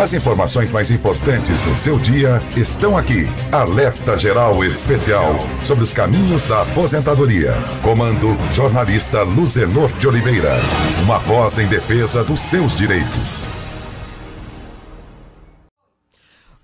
As informações mais importantes do seu dia estão aqui. Alerta Geral Especial sobre os caminhos da aposentadoria. Comando jornalista Luzenor de Oliveira. Uma voz em defesa dos seus direitos.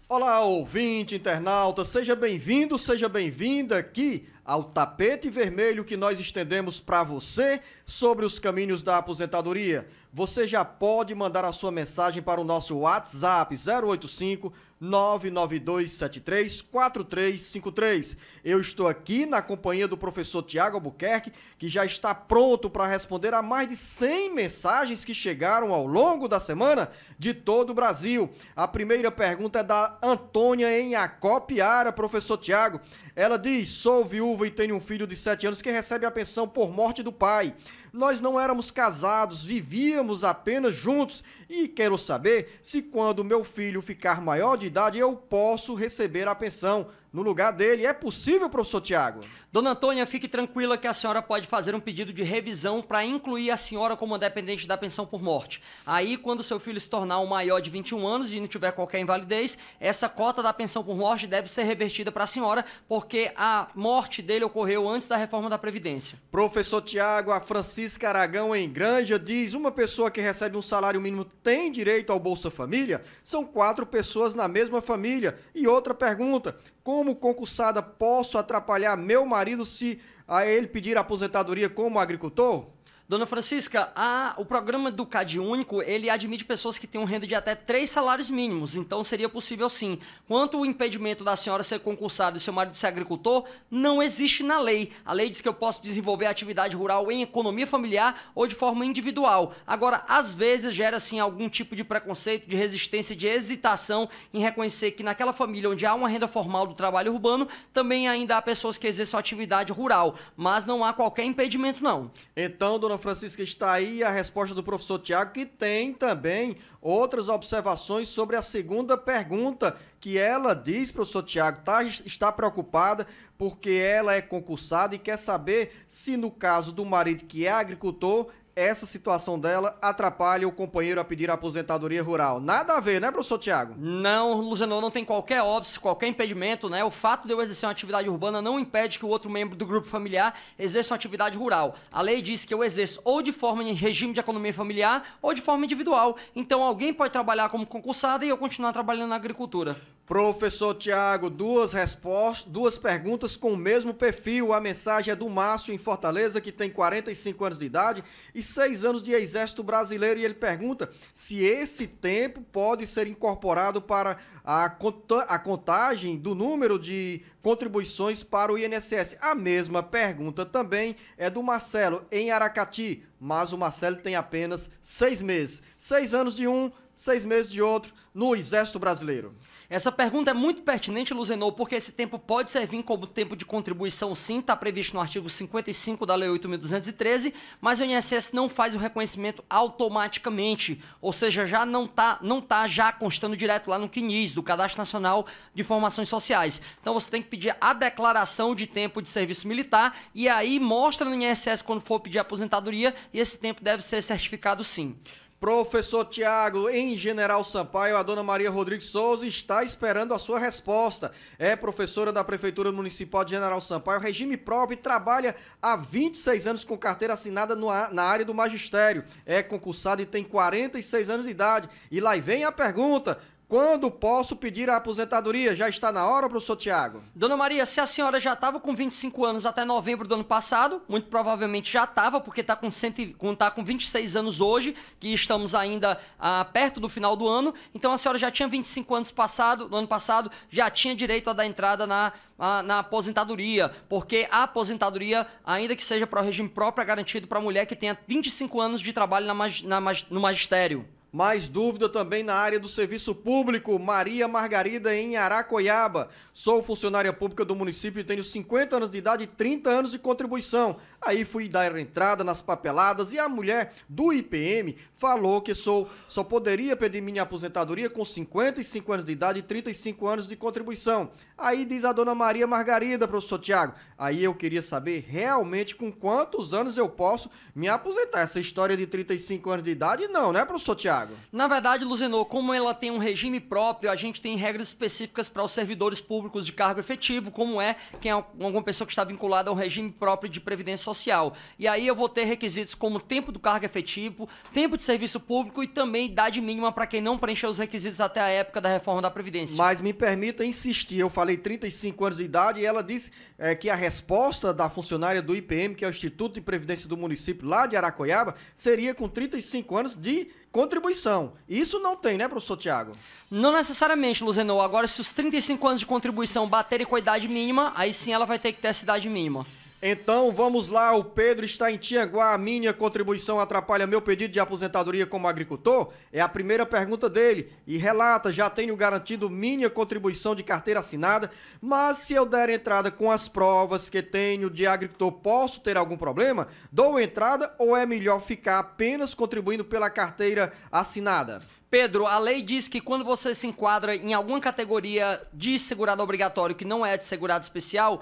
Olá, ouvinte, internauta, seja bem-vindo, seja bem-vinda aqui ao tapete vermelho que nós estendemos para você sobre os caminhos da aposentadoria. Você já pode mandar a sua mensagem para o nosso WhatsApp 085 99273 4353. Eu estou aqui na companhia do professor Tiago Albuquerque, que já está pronto para responder a mais de 100 mensagens que chegaram ao longo da semana de todo o Brasil. A primeira pergunta é da Antônia em Acopiara, professor Tiago. Ela diz: sou viúva e tenho um filho de 7 anos que recebe a pensão por morte do pai. Nós não éramos casados, vivíamos apenas juntos e quero saber se quando meu filho ficar maior de idade eu posso receber a pensão no lugar dele. É possível, professor Tiago? Dona Antônia, fique tranquila que a senhora pode fazer um pedido de revisão para incluir a senhora como dependente da pensão por morte. Aí, quando seu filho se tornar um maior de 21 anos e não tiver qualquer invalidez, essa cota da pensão por morte deve ser revertida para a senhora, porque a morte dele ocorreu antes da reforma da Previdência. Professor Tiago, a Francisca Francisca Aragão em Granja diz: uma pessoa que recebe um salário mínimo tem direito ao Bolsa Família? São quatro pessoas na mesma família. E outra pergunta: como concursada posso atrapalhar meu marido se a ele pedir aposentadoria como agricultor? Dona Francisca, a, o programa do CAD Único, ele admite pessoas que tenham renda de até três salários mínimos, então seria possível sim. Quanto o impedimento da senhora ser concursada e seu marido ser agricultor, não existe na lei. A lei diz que eu posso desenvolver atividade rural em economia familiar ou de forma individual. Agora, às vezes gera assim algum tipo de preconceito, de resistência, de hesitação em reconhecer que naquela família onde há uma renda formal do trabalho urbano, também ainda há pessoas que exercem atividade rural, mas não há qualquer impedimento não. Então, dona Francisca Francisco está aí a resposta do professor Tiago, que tem também outras observações sobre a segunda pergunta, que ela diz, professor Tiago, tá, está preocupada porque ela é concursada e quer saber se no caso do marido que é agricultor, essa situação dela atrapalha o companheiro a pedir a aposentadoria rural. Nada a ver, né, professor Tiago? Não, Luciano, não tem qualquer óbice, qualquer impedimento, né? O fato de eu exercer uma atividade urbana não impede que o outro membro do grupo familiar exerça uma atividade rural. A lei diz que eu exerço ou de forma em regime de economia familiar ou de forma individual. Então alguém pode trabalhar como concursado e eu continuar trabalhando na agricultura. Professor Tiago, duas respostas, duas perguntas com o mesmo perfil. A mensagem é do Márcio em Fortaleza, que tem 45 anos de idade e 6 anos de exército brasileiro, e ele pergunta se esse tempo pode ser incorporado para a, a contagem do número de contribuições para o INSS. A mesma pergunta também é do Marcelo em Aracati, mas o Marcelo tem apenas seis meses. Seis anos de um, seis meses de outro, no Exército Brasileiro? Essa pergunta é muito pertinente, Luzenou, porque esse tempo pode servir como tempo de contribuição, sim, está previsto no artigo 55 da Lei 8.213, mas o INSS não faz o reconhecimento automaticamente, ou seja, já não está não tá já constando direto lá no CNIS, do Cadastro Nacional de Informações Sociais. Então você tem que pedir a declaração de tempo de serviço militar e aí mostra no INSS quando for pedir aposentadoria e esse tempo deve ser certificado, sim. Professor Tiago, em General Sampaio, a dona Maria Rodrigues Souza está esperando a sua resposta. É professora da Prefeitura Municipal de General Sampaio, regime próprio e trabalha há 26 anos com carteira assinada no, na área do magistério. É concursada e tem 46 anos de idade. E lá vem a pergunta: quando posso pedir a aposentadoria? Já está na hora, professor Tiago? Dona Maria, se a senhora já estava com 25 anos até novembro do ano passado, muito provavelmente já estava, porque está com, cento, com, tá com 26 anos hoje, que estamos ainda ah, perto do final do ano, então a senhora já tinha 25 anos passado, no ano passado, já tinha direito a dar entrada na, na aposentadoria, porque a aposentadoria, ainda que seja para o regime próprio, é garantido para a mulher que tenha 25 anos de trabalho na, na, no magistério. Mais dúvida também na área do serviço público. Maria Margarida, em Aracoiaba. Sou funcionária pública do município e tenho 50 anos de idade e 30 anos de contribuição. Aí fui dar entrada nas papeladas e a mulher do IPM falou que sou só poderia pedir minha aposentadoria com 55 anos de idade e 35 anos de contribuição. Aí diz a dona Maria Margarida, professor Tiago. Aí eu queria saber realmente com quantos anos eu posso me aposentar. Essa história de 35 anos de idade, não, né, professor Tiago? Thiago? Na verdade, Luzinou, como ela tem um regime próprio, a gente tem regras específicas para os servidores públicos de cargo efetivo, como é quem é alguma pessoa que está vinculada a um regime próprio de previdência social. E aí eu vou ter requisitos como tempo do cargo efetivo, tempo de serviço público e também idade mínima para quem não preencheu os requisitos até a época da reforma da Previdência. Mas me permita insistir, eu falei 35 anos de idade e ela disse é, que a resposta da funcionária do IPM, que é o Instituto de Previdência do Município lá de Aracoiaba, seria com 35 anos de Contribuição. Isso não tem, né, professor Tiago? Não necessariamente, Luzeno. Agora, se os 35 anos de contribuição baterem com a idade mínima, aí sim ela vai ter que ter essa idade mínima. Então vamos lá, o Pedro está em Tianguá. A minha contribuição atrapalha meu pedido de aposentadoria como agricultor? É a primeira pergunta dele. E relata: já tenho garantido minha contribuição de carteira assinada, mas se eu der entrada com as provas que tenho de agricultor, posso ter algum problema? Dou entrada ou é melhor ficar apenas contribuindo pela carteira assinada? Pedro, a lei diz que quando você se enquadra em alguma categoria de segurado obrigatório que não é de segurado especial,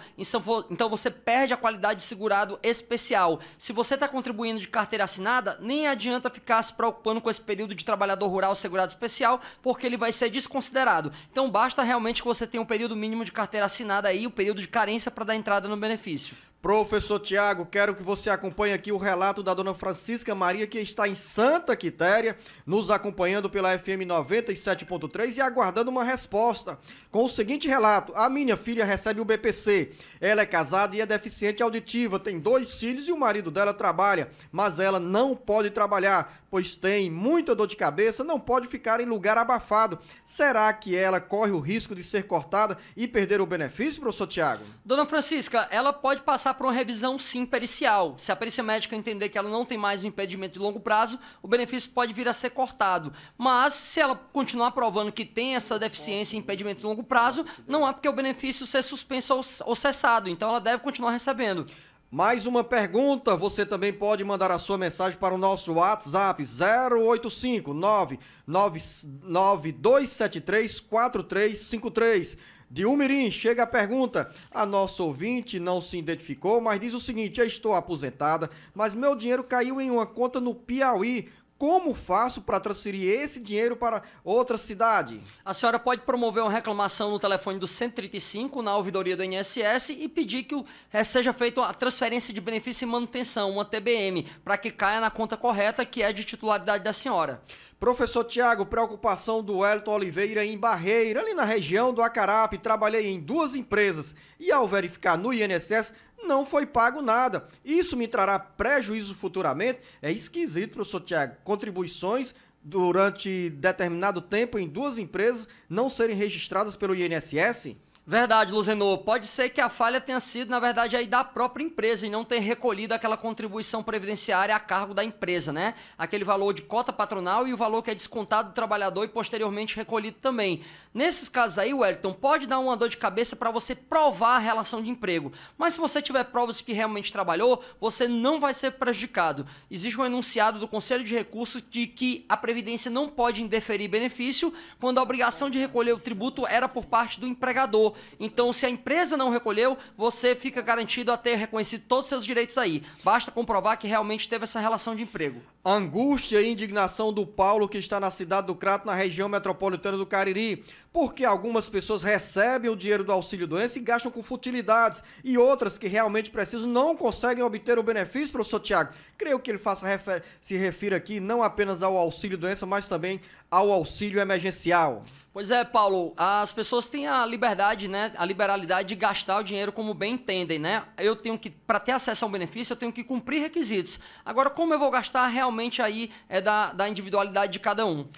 então você perde a qualidade de segurado especial. Se você está contribuindo de carteira assinada, nem adianta ficar se preocupando com esse período de trabalhador rural segurado especial, porque ele vai ser desconsiderado. Então basta realmente que você tenha um período mínimo de carteira assinada aí, o um período de carência para dar entrada no benefício. Professor Tiago, quero que você acompanhe aqui o relato da dona Francisca Maria, que está em Santa Quitéria, nos acompanhando pela FM 97.3 e aguardando uma resposta com o seguinte relato: A minha filha recebe o BPC. Ela é casada e é deficiente auditiva, tem dois filhos e o marido dela trabalha, mas ela não pode trabalhar, pois tem muita dor de cabeça, não pode ficar em lugar abafado. Será que ela corre o risco de ser cortada e perder o benefício, professor Tiago? Dona Francisca, ela pode passar por uma revisão sim pericial. Se a perícia médica entender que ela não tem mais um impedimento de longo prazo, o benefício pode vir a ser cortado. Mas mas se ela continuar provando que tem essa deficiência e impedimento de longo prazo, não há porque o benefício ser suspenso ou, cessado. Então ela deve continuar recebendo. Mais uma pergunta, você também pode mandar a sua mensagem para o nosso WhatsApp 0859 42734353. De Umirim, chega a pergunta. A nossa ouvinte não se identificou, mas diz o seguinte: estou aposentada, mas meu dinheiro caiu em uma conta no Piauí como faço para transferir esse dinheiro para outra cidade? A senhora pode promover uma reclamação no telefone do 135 na ouvidoria do INSS e pedir que eh, seja feita a transferência de benefício e manutenção, uma TBM, para que caia na conta correta que é de titularidade da senhora. Professor Tiago, preocupação do Wellington Oliveira em Barreira, ali na região do Acarape. Trabalhei em duas empresas e ao verificar no INSS não foi pago nada. Isso me trará prejuízo futuramente? É esquisito, professor Tiago. Contribuições durante determinado tempo em duas empresas não serem registradas pelo INSS? Verdade, Luzenor. Pode ser que a falha tenha sido, na verdade, aí da própria empresa e não ter recolhido aquela contribuição previdenciária a cargo da empresa, né? Aquele valor de cota patronal e o valor que é descontado do trabalhador e posteriormente recolhido também. Nesses casos aí, Wellington, pode dar uma dor de cabeça para você provar a relação de emprego. Mas se você tiver provas que realmente trabalhou, você não vai ser prejudicado. Existe um enunciado do Conselho de Recursos de que a Previdência não pode indeferir benefício quando a obrigação de recolher o tributo era por parte do empregador. Então, se a empresa não recolheu, você fica garantido a ter reconhecido todos os seus direitos aí. Basta comprovar que realmente teve essa relação de emprego. angústia e indignação do Paulo, que está na cidade do Crato, na região metropolitana do Cariri, porque algumas pessoas recebem o dinheiro do auxílio doença e gastam com futilidades, e outras que realmente precisam não conseguem obter o benefício, professor Tiago. Creio que ele faça se refira aqui não apenas ao auxílio doença, mas também ao auxílio emergencial. Pois é, Paulo, as pessoas têm a liberdade, né, a liberalidade de gastar o dinheiro como bem entendem, né? Eu tenho que para ter acesso a um benefício, eu tenho que cumprir requisitos. Agora como eu vou gastar realmente aí é da, da individualidade de cada um.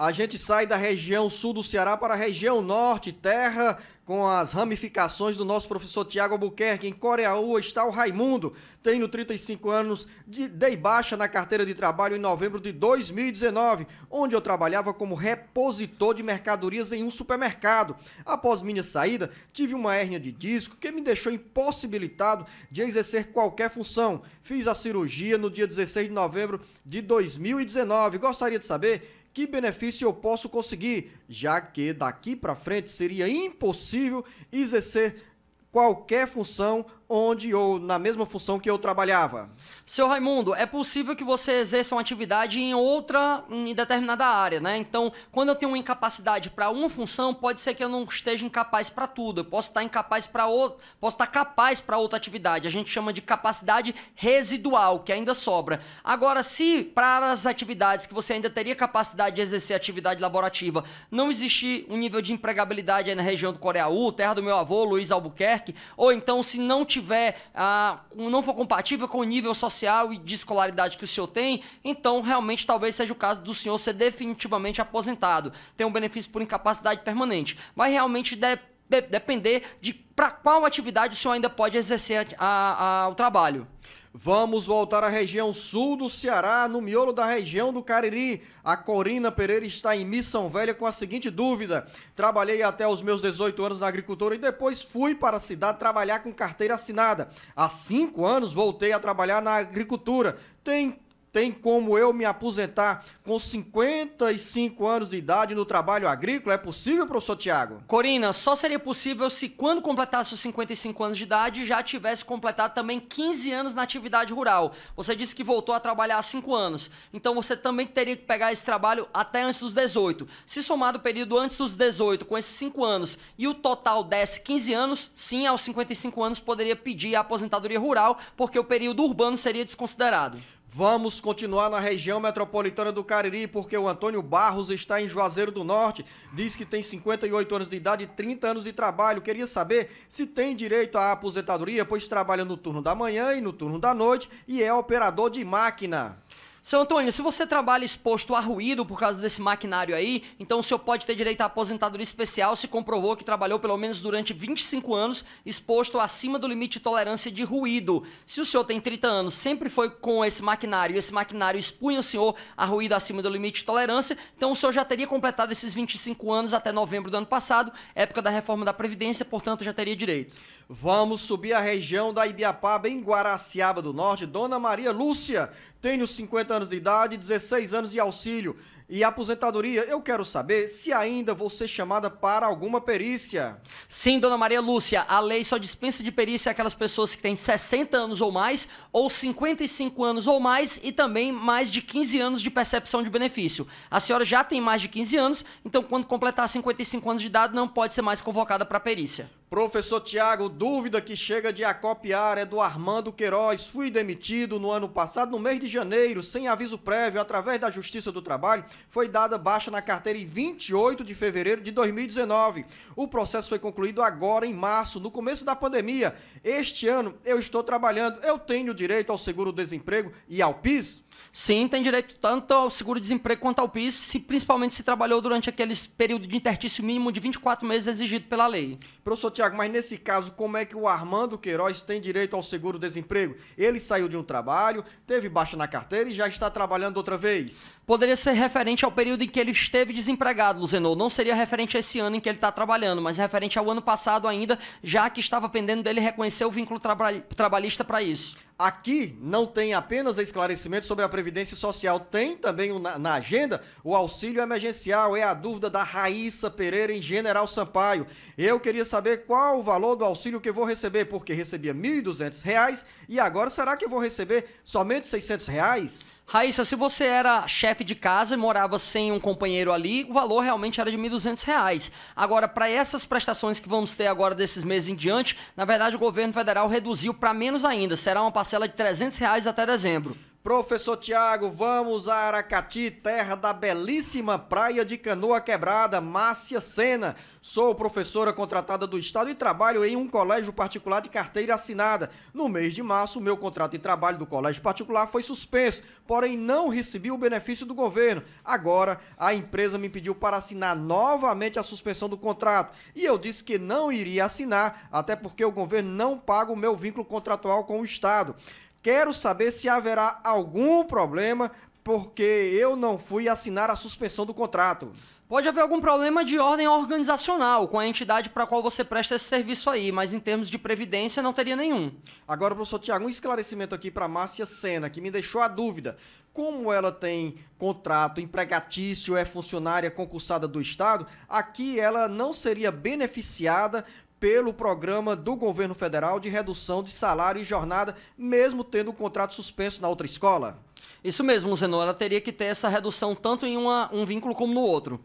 A gente sai da região sul do Ceará para a região norte, terra, com as ramificações do nosso professor Tiago Albuquerque. Em Coreaú está o Raimundo, tenho 35 anos, de, dei baixa na carteira de trabalho em novembro de 2019, onde eu trabalhava como repositor de mercadorias em um supermercado. Após minha saída, tive uma hérnia de disco que me deixou impossibilitado de exercer qualquer função. Fiz a cirurgia no dia 16 de novembro de 2019. Gostaria de saber que benefício eu posso conseguir, já que daqui para frente seria impossível exercer qualquer função onde ou na mesma função que eu trabalhava. Seu Raimundo, é possível que você exerça uma atividade em outra, em determinada área, né? Então, quando eu tenho uma incapacidade para uma função, pode ser que eu não esteja incapaz para tudo. Eu posso estar tá incapaz para outra, posso estar tá capaz para outra atividade. A gente chama de capacidade residual, que ainda sobra. Agora, se para as atividades que você ainda teria capacidade de exercer atividade laborativa, não existir um nível de empregabilidade aí na região do Coreaú, terra do meu avô, Luiz Albuquerque, ou então se não tiver tiver, ah, não for compatível com o nível social e de escolaridade que o senhor tem, então realmente talvez seja o caso do senhor ser definitivamente aposentado. ter um benefício por incapacidade permanente. Vai realmente de, de, depender de para qual atividade o senhor ainda pode exercer a, a, a, o trabalho. Vamos voltar à região sul do Ceará, no miolo da região do Cariri. A Corina Pereira está em Missão Velha com a seguinte dúvida: Trabalhei até os meus 18 anos na agricultura e depois fui para a cidade trabalhar com carteira assinada. Há cinco anos voltei a trabalhar na agricultura. Tem tem como eu me aposentar com 55 anos de idade no trabalho agrícola? É possível, professor Tiago? Corina, só seria possível se quando completasse os 55 anos de idade já tivesse completado também 15 anos na atividade rural. Você disse que voltou a trabalhar há 5 anos, então você também teria que pegar esse trabalho até antes dos 18. Se somado o período antes dos 18 com esses 5 anos e o total desse 15 anos, sim, aos 55 anos poderia pedir a aposentadoria rural, porque o período urbano seria desconsiderado. Vamos continuar na região metropolitana do Cariri, porque o Antônio Barros está em Juazeiro do Norte. Diz que tem 58 anos de idade e 30 anos de trabalho. Queria saber se tem direito à aposentadoria, pois trabalha no turno da manhã e no turno da noite e é operador de máquina. Seu Antônio, se você trabalha exposto a ruído por causa desse maquinário aí, então o senhor pode ter direito à aposentadoria especial se comprovou que trabalhou pelo menos durante 25 anos exposto acima do limite de tolerância de ruído. Se o senhor tem 30 anos, sempre foi com esse maquinário, e esse maquinário expunha o senhor a ruído acima do limite de tolerância, então o senhor já teria completado esses 25 anos até novembro do ano passado, época da reforma da Previdência, portanto já teria direito. Vamos subir a região da Ibiapaba, em Guaraciaba do Norte. Dona Maria Lúcia tenho 50 anos de idade, 16 anos de auxílio e aposentadoria. Eu quero saber se ainda vou ser chamada para alguma perícia. Sim, dona Maria Lúcia, a lei só dispensa de perícia aquelas pessoas que têm 60 anos ou mais, ou 55 anos ou mais e também mais de 15 anos de percepção de benefício. A senhora já tem mais de 15 anos, então quando completar 55 anos de idade não pode ser mais convocada para perícia. Professor Tiago, dúvida que chega de acopiar é do Armando Queiroz. Fui demitido no ano passado, no mês de janeiro, sem aviso prévio, através da Justiça do Trabalho. Foi dada baixa na carteira em 28 de fevereiro de 2019. O processo foi concluído agora, em março, no começo da pandemia. Este ano eu estou trabalhando, eu tenho direito ao seguro-desemprego e ao PIS? Sim, tem direito tanto ao seguro-desemprego quanto ao PIS, se, principalmente se trabalhou durante aquele período de interstício mínimo de 24 meses exigido pela lei. Professor Tiago, mas nesse caso, como é que o Armando Queiroz tem direito ao seguro-desemprego? Ele saiu de um trabalho, teve baixa na carteira e já está trabalhando outra vez? poderia ser referente ao período em que ele esteve desempregado, Luzenou. Não seria referente a esse ano em que ele está trabalhando, mas referente ao ano passado ainda, já que estava pendendo dele reconhecer o vínculo trabalhista para isso. Aqui não tem apenas esclarecimento sobre a Previdência Social, tem também na agenda o auxílio emergencial. É a dúvida da Raíssa Pereira em General Sampaio. Eu queria saber qual o valor do auxílio que vou receber, porque recebia R$ 1.200 e agora será que vou receber somente R$ 600? Reais? Raíssa, se você era chefe de casa e morava sem um companheiro ali, o valor realmente era de R$ 1.200. Agora, para essas prestações que vamos ter agora desses meses em diante, na verdade o governo federal reduziu para menos ainda, será uma parcela de R$ 300 até dezembro. Professor Tiago, vamos a Aracati, terra da belíssima praia de Canoa Quebrada, Márcia Sena. Sou professora contratada do Estado e trabalho em um colégio particular de carteira assinada. No mês de março, meu contrato de trabalho do colégio particular foi suspenso, porém não recebi o benefício do governo. Agora, a empresa me pediu para assinar novamente a suspensão do contrato e eu disse que não iria assinar, até porque o governo não paga o meu vínculo contratual com o Estado. Quero saber se haverá algum problema porque eu não fui assinar a suspensão do contrato. Pode haver algum problema de ordem organizacional com a entidade para a qual você presta esse serviço aí, mas em termos de previdência não teria nenhum. Agora, professor Tiago, um esclarecimento aqui para Márcia Sena, que me deixou a dúvida. Como ela tem contrato empregatício, é funcionária concursada do Estado, aqui ela não seria beneficiada pelo programa do governo federal de redução de salário e jornada, mesmo tendo o contrato suspenso na outra escola? Isso mesmo, Zenon, ela teria que ter essa redução tanto em uma, um vínculo como no outro.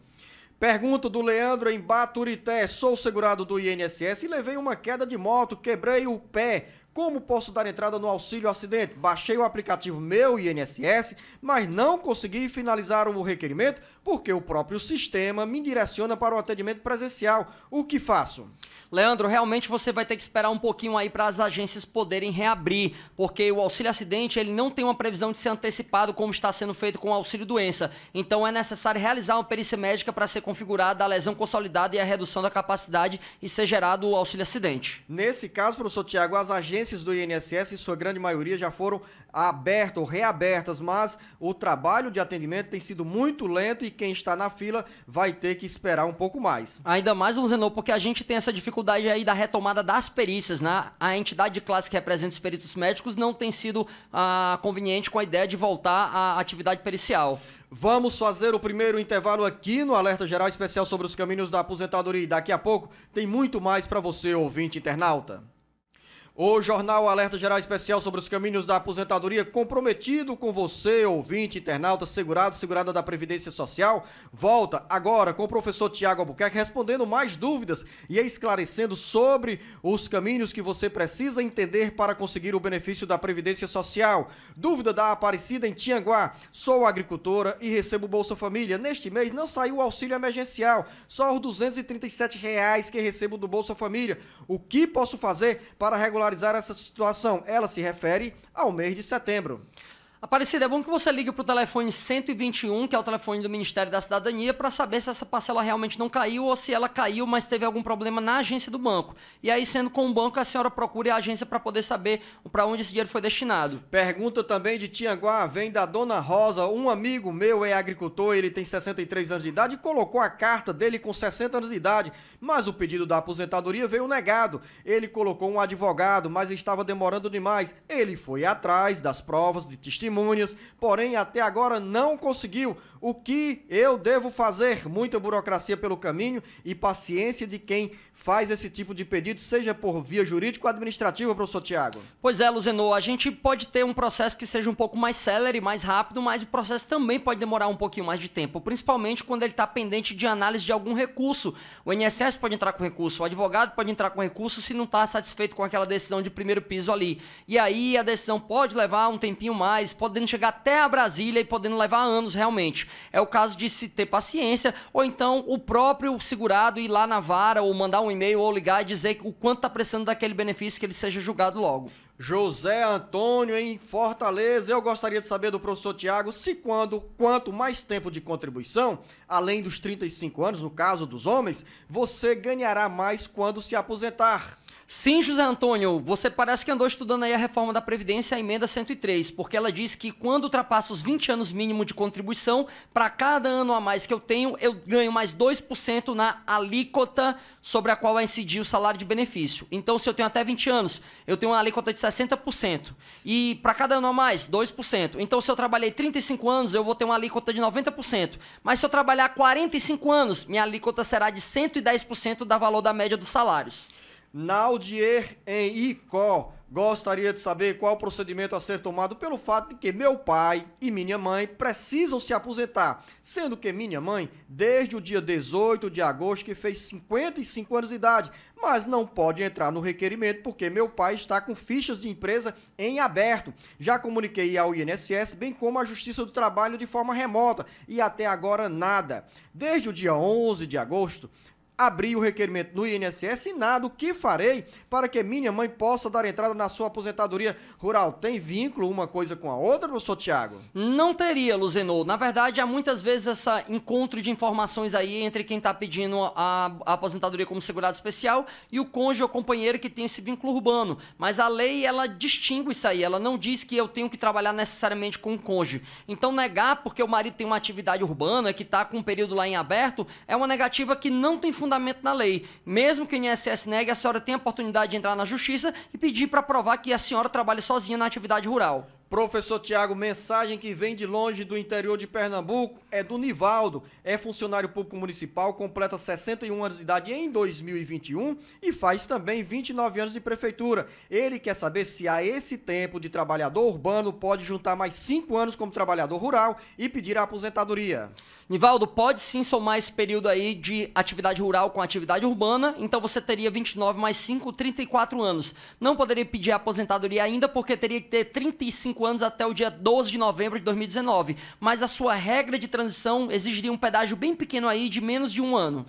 Pergunta do Leandro em Baturité. Sou segurado do INSS e levei uma queda de moto, quebrei o pé. Como posso dar entrada no auxílio acidente? Baixei o aplicativo meu INSS, mas não consegui finalizar o requerimento porque o próprio sistema me direciona para o atendimento presencial. O que faço? Leandro, realmente você vai ter que esperar um pouquinho aí para as agências poderem reabrir, porque o auxílio acidente ele não tem uma previsão de ser antecipado como está sendo feito com o auxílio doença. Então é necessário realizar uma perícia médica para ser configurada a lesão consolidada e a redução da capacidade e ser gerado o auxílio acidente. Nesse caso, professor Tiago, as agências agências do INSS, em sua grande maioria, já foram abertas ou reabertas, mas o trabalho de atendimento tem sido muito lento e quem está na fila vai ter que esperar um pouco mais. Ainda mais, Zenô, porque a gente tem essa dificuldade aí da retomada das perícias, né? A entidade de classe que representa os peritos médicos não tem sido ah, conveniente com a ideia de voltar à atividade pericial. Vamos fazer o primeiro intervalo aqui no Alerta Geral Especial sobre os caminhos da aposentadoria. Daqui a pouco tem muito mais para você, ouvinte internauta. O Jornal Alerta Geral Especial sobre os caminhos da aposentadoria, comprometido com você, ouvinte, internauta, segurado, segurada da Previdência Social, volta agora com o professor Tiago Albuquerque respondendo mais dúvidas e esclarecendo sobre os caminhos que você precisa entender para conseguir o benefício da Previdência Social. Dúvida da Aparecida em Tianguá. Sou agricultora e recebo Bolsa Família. Neste mês não saiu o auxílio emergencial, só os R$ 237 reais que recebo do Bolsa Família. O que posso fazer para regular regularizar essa situação. Ela se refere ao mês de setembro. Aparecida, é bom que você ligue para o telefone 121, que é o telefone do Ministério da Cidadania, para saber se essa parcela realmente não caiu ou se ela caiu, mas teve algum problema na agência do banco. E aí, sendo com o banco, a senhora procure a agência para poder saber para onde esse dinheiro foi destinado. Pergunta também de Tianguá, vem da Dona Rosa. Um amigo meu é agricultor, ele tem 63 anos de idade e colocou a carta dele com 60 anos de idade, mas o pedido da aposentadoria veio negado. Ele colocou um advogado, mas estava demorando demais. Ele foi atrás das provas de testemunho patrimônios, porém até agora não conseguiu o que eu devo fazer? Muita burocracia pelo caminho e paciência de quem faz esse tipo de pedido, seja por via jurídica ou administrativa, professor Tiago. Pois é, Luzeno, a gente pode ter um processo que seja um pouco mais célere, mais rápido, mas o processo também pode demorar um pouquinho mais de tempo, principalmente quando ele está pendente de análise de algum recurso. O INSS pode entrar com recurso, o advogado pode entrar com recurso se não está satisfeito com aquela decisão de primeiro piso ali. E aí a decisão pode levar um tempinho mais, podendo chegar até a Brasília e podendo levar anos realmente é o caso de se ter paciência, ou então o próprio segurado ir lá na vara, ou mandar um e-mail, ou ligar e dizer o quanto está precisando daquele benefício, que ele seja julgado logo. José Antônio, em Fortaleza, eu gostaria de saber do professor Tiago se quando, quanto mais tempo de contribuição, além dos 35 anos, no caso dos homens, você ganhará mais quando se aposentar. Sim, José Antônio, você parece que andou estudando aí a reforma da Previdência, a emenda 103, porque ela diz que quando ultrapassa os 20 anos mínimo de contribuição, para cada ano a mais que eu tenho, eu ganho mais 2% na alíquota sobre a qual vai incidir o salário de benefício. Então, se eu tenho até 20 anos, eu tenho uma alíquota de 60%. E para cada ano a mais, 2%. Então, se eu trabalhei 35 anos, eu vou ter uma alíquota de 90%. Mas se eu trabalhar 45 anos, minha alíquota será de 110% da valor da média dos salários. Naldier em Icó. Gostaria de saber qual procedimento a ser tomado pelo fato de que meu pai e minha mãe precisam se aposentar, sendo que minha mãe, desde o dia 18 de agosto, que fez 55 anos de idade, mas não pode entrar no requerimento porque meu pai está com fichas de empresa em aberto. Já comuniquei ao INSS, bem como à Justiça do Trabalho de forma remota e até agora nada. Desde o dia 11 de agosto, abri o requerimento no INSS, nada. o que farei para que minha mãe possa dar entrada na sua aposentadoria rural? Tem vínculo uma coisa com a outra, professor Tiago? Não teria, Luzenou. Na verdade, há muitas vezes esse encontro de informações aí entre quem está pedindo a, a, aposentadoria como segurado especial e o cônjuge ou companheiro que tem esse vínculo urbano. Mas a lei, ela distingue isso aí. Ela não diz que eu tenho que trabalhar necessariamente com o cônjuge. Então, negar porque o marido tem uma atividade urbana que está com um período lá em aberto é uma negativa que não tem fundamento fundamento na lei. Mesmo que o INSS negue, a senhora tem a oportunidade de entrar na justiça e pedir para provar que a senhora trabalha sozinha na atividade rural. Professor Tiago, mensagem que vem de longe do interior de Pernambuco é do Nivaldo. É funcionário público municipal, completa 61 anos de idade em 2021 e faz também 29 anos de prefeitura. Ele quer saber se a esse tempo de trabalhador urbano pode juntar mais 5 anos como trabalhador rural e pedir a aposentadoria. Nivaldo, pode sim somar esse período aí de atividade rural com atividade urbana, então você teria 29 mais 5, 34 anos. Não poderia pedir a aposentadoria ainda porque teria que ter 35 5 anos até o dia 12 de novembro de 2019, mas a sua regra de transição exigiria um pedágio bem pequeno aí de menos de um ano.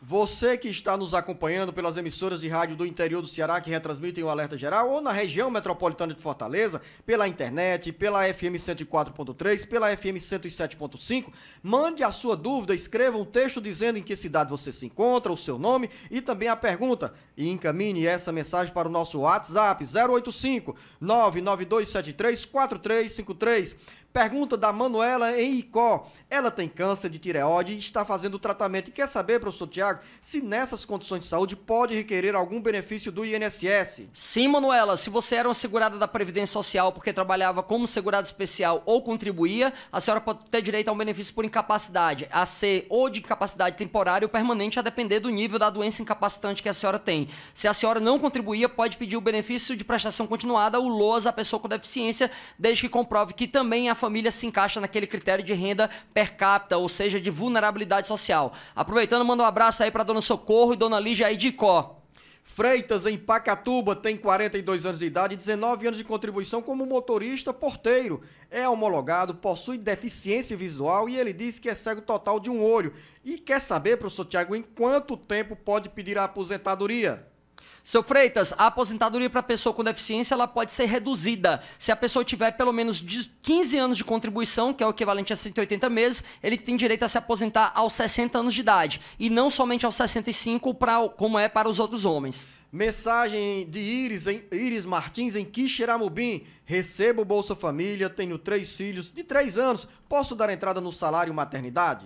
Você que está nos acompanhando pelas emissoras de rádio do interior do Ceará que retransmitem o Alerta Geral ou na região metropolitana de Fortaleza, pela internet, pela FM 104.3, pela FM 107.5, mande a sua dúvida, escreva um texto dizendo em que cidade você se encontra, o seu nome e também a pergunta. E encaminhe essa mensagem para o nosso WhatsApp 085 99273 4353. Pergunta da Manuela em Icó. Ela tem câncer de tireoide e está fazendo tratamento. E quer saber, professor Tiago, se nessas condições de saúde pode requerer algum benefício do INSS? Sim, Manuela. Se você era uma segurada da Previdência Social porque trabalhava como segurada especial ou contribuía, a senhora pode ter direito a um benefício por incapacidade, a ser ou de incapacidade temporária ou permanente, a depender do nível da doença incapacitante que a senhora tem. Se a senhora não contribuía, pode pedir o benefício de prestação continuada, o LOAS, a pessoa com deficiência, desde que comprove que também a família se encaixa naquele critério de renda per capita, ou seja, de vulnerabilidade social. Aproveitando, manda um abraço aí para dona Socorro e dona Lígia aí de Icó. Freitas, em Pacatuba, tem 42 anos de idade, 19 anos de contribuição como motorista porteiro. É homologado, possui deficiência visual e ele diz que é cego total de um olho. E quer saber, professor Tiago, em quanto tempo pode pedir a aposentadoria? Seu Freitas, a aposentadoria para pessoa com deficiência ela pode ser reduzida. Se a pessoa tiver pelo menos 15 anos de contribuição, que é o equivalente a 180 meses, ele tem direito a se aposentar aos 60 anos de idade e não somente aos 65, pra, como é para os outros homens. Mensagem de Iris, em, Iris Martins em Quixeramobim. Recebo Bolsa Família, tenho três filhos de três anos. Posso dar entrada no salário maternidade?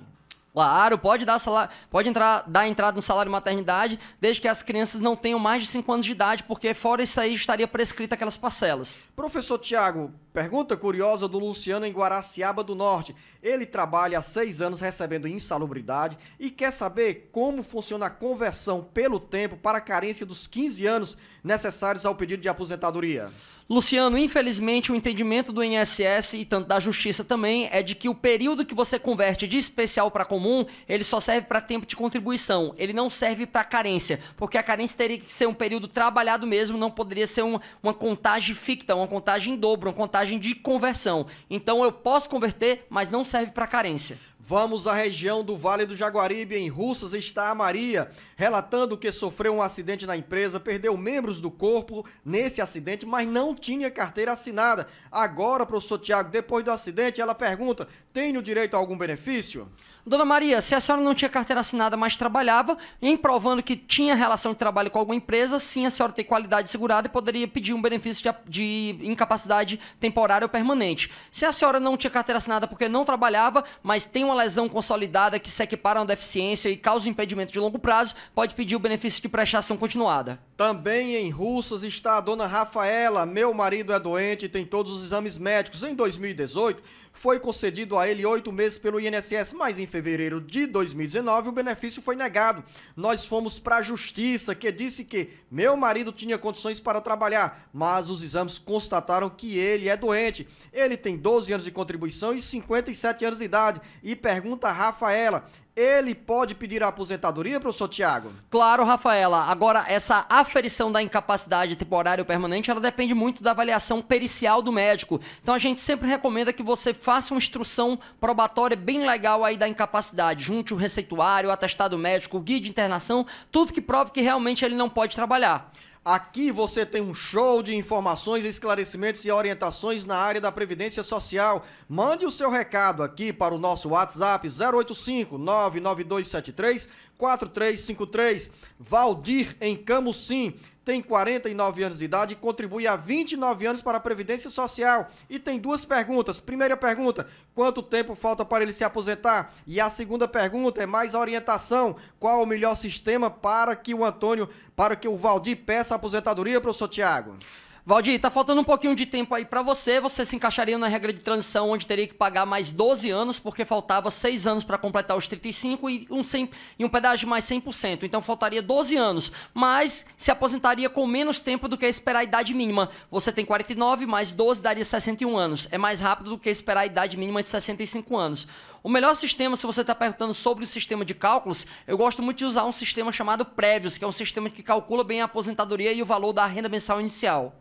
Claro, pode dar salário, pode entrar, dar entrada no salário maternidade, desde que as crianças não tenham mais de 5 anos de idade, porque fora isso aí estaria prescrita aquelas parcelas. Professor Tiago, pergunta curiosa do Luciano em Guaraciaba do Norte. Ele trabalha há seis anos recebendo insalubridade e quer saber como funciona a conversão pelo tempo para a carência dos 15 anos necessários ao pedido de aposentadoria. Luciano, infelizmente o entendimento do INSS e tanto da Justiça também é de que o período que você converte de especial para comum, ele só serve para tempo de contribuição, ele não serve para carência, porque a carência teria que ser um período trabalhado mesmo, não poderia ser um, uma contagem ficta, então, uma contagem dobro, uma contagem de conversão. Então eu posso converter, mas não serve para carência. Vamos à região do Vale do Jaguaribe, em Russas, está a Maria, relatando que sofreu um acidente na empresa, perdeu membros do corpo nesse acidente, mas não tinha carteira assinada. Agora, professor Tiago, depois do acidente, ela pergunta: tem o direito a algum benefício? Dona Maria, se a senhora não tinha carteira assinada, mas trabalhava, em provando que tinha relação de trabalho com alguma empresa, sim, a senhora tem qualidade segurada e poderia pedir um benefício de, de incapacidade temporária ou permanente. Se a senhora não tinha carteira assinada porque não trabalhava, mas tem uma lesão consolidada que se equipara a uma deficiência e causa impedimento de longo prazo, pode pedir o benefício de prestação continuada. Também em Russas está a dona Rafaela. Meu marido é doente e tem todos os exames médicos. Em 2018, foi concedido a ele oito meses pelo INSS, mas em fevereiro de 2019 o benefício foi negado. Nós fomos para a justiça, que disse que meu marido tinha condições para trabalhar, mas os exames constataram que ele é doente. Ele tem 12 anos de contribuição e 57 anos de idade. E pergunta a Rafaela ele pode pedir a aposentadoria, professor Tiago? Claro, Rafaela. Agora, essa aferição da incapacidade temporária ou permanente, ela depende muito da avaliação pericial do médico. Então, a gente sempre recomenda que você faça uma instrução probatória bem legal aí da incapacidade. Junte o receituário, o atestado médico, o guia de internação, tudo que prove que realmente ele não pode trabalhar. Aqui você tem um show de informações, esclarecimentos e orientações na área da Previdência Social. Mande o seu recado aqui para o nosso WhatsApp 085 99273 4353. Valdir em Camusim tem 49 anos de idade e contribui há 29 anos para a Previdência Social. E tem duas perguntas. Primeira pergunta: quanto tempo falta para ele se aposentar? E a segunda pergunta é mais orientação: qual o melhor sistema para que o Antônio, para que o Valdir peça a aposentadoria, professor Tiago? Valdir, tá faltando um pouquinho de tempo aí para você. Você se encaixaria na regra de transição, onde teria que pagar mais 12 anos, porque faltava 6 anos para completar os 35 e um, 100, e um pedágio de mais 100%. Então faltaria 12 anos, mas se aposentaria com menos tempo do que esperar a idade mínima. Você tem 49, mais 12 daria 61 anos. É mais rápido do que esperar a idade mínima de 65 anos. O melhor sistema, se você está perguntando sobre o sistema de cálculos, eu gosto muito de usar um sistema chamado Prévios, que é um sistema que calcula bem a aposentadoria e o valor da renda mensal inicial.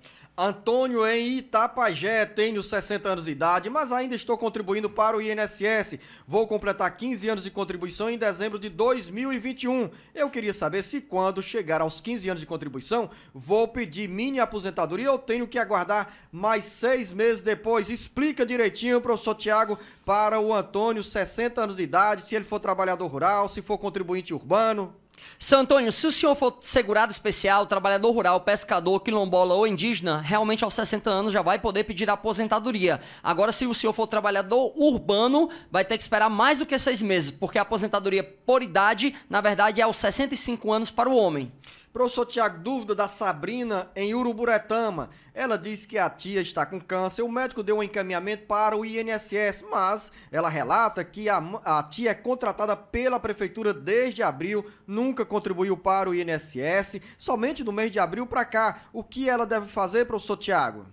Antônio em Itapajé, tenho 60 anos de idade, mas ainda estou contribuindo para o INSS. Vou completar 15 anos de contribuição em dezembro de 2021. Eu queria saber se quando chegar aos 15 anos de contribuição, vou pedir mini aposentadoria ou tenho que aguardar mais seis meses depois. Explica direitinho, professor Tiago, para o Antônio, 60 anos de idade, se ele for trabalhador rural, se for contribuinte urbano. Seu Antônio, se o senhor for segurado especial, trabalhador rural, pescador, quilombola ou indígena, realmente aos 60 anos já vai poder pedir aposentadoria. Agora, se o senhor for trabalhador urbano, vai ter que esperar mais do que seis meses, porque a aposentadoria por idade, na verdade, é aos 65 anos para o homem. Professor Tiago, dúvida da Sabrina em Uruburetama. Ela diz que a tia está com câncer. O médico deu um encaminhamento para o INSS, mas ela relata que a, a tia é contratada pela prefeitura desde abril, nunca contribuiu para o INSS, somente do mês de abril para cá. O que ela deve fazer, professor Tiago?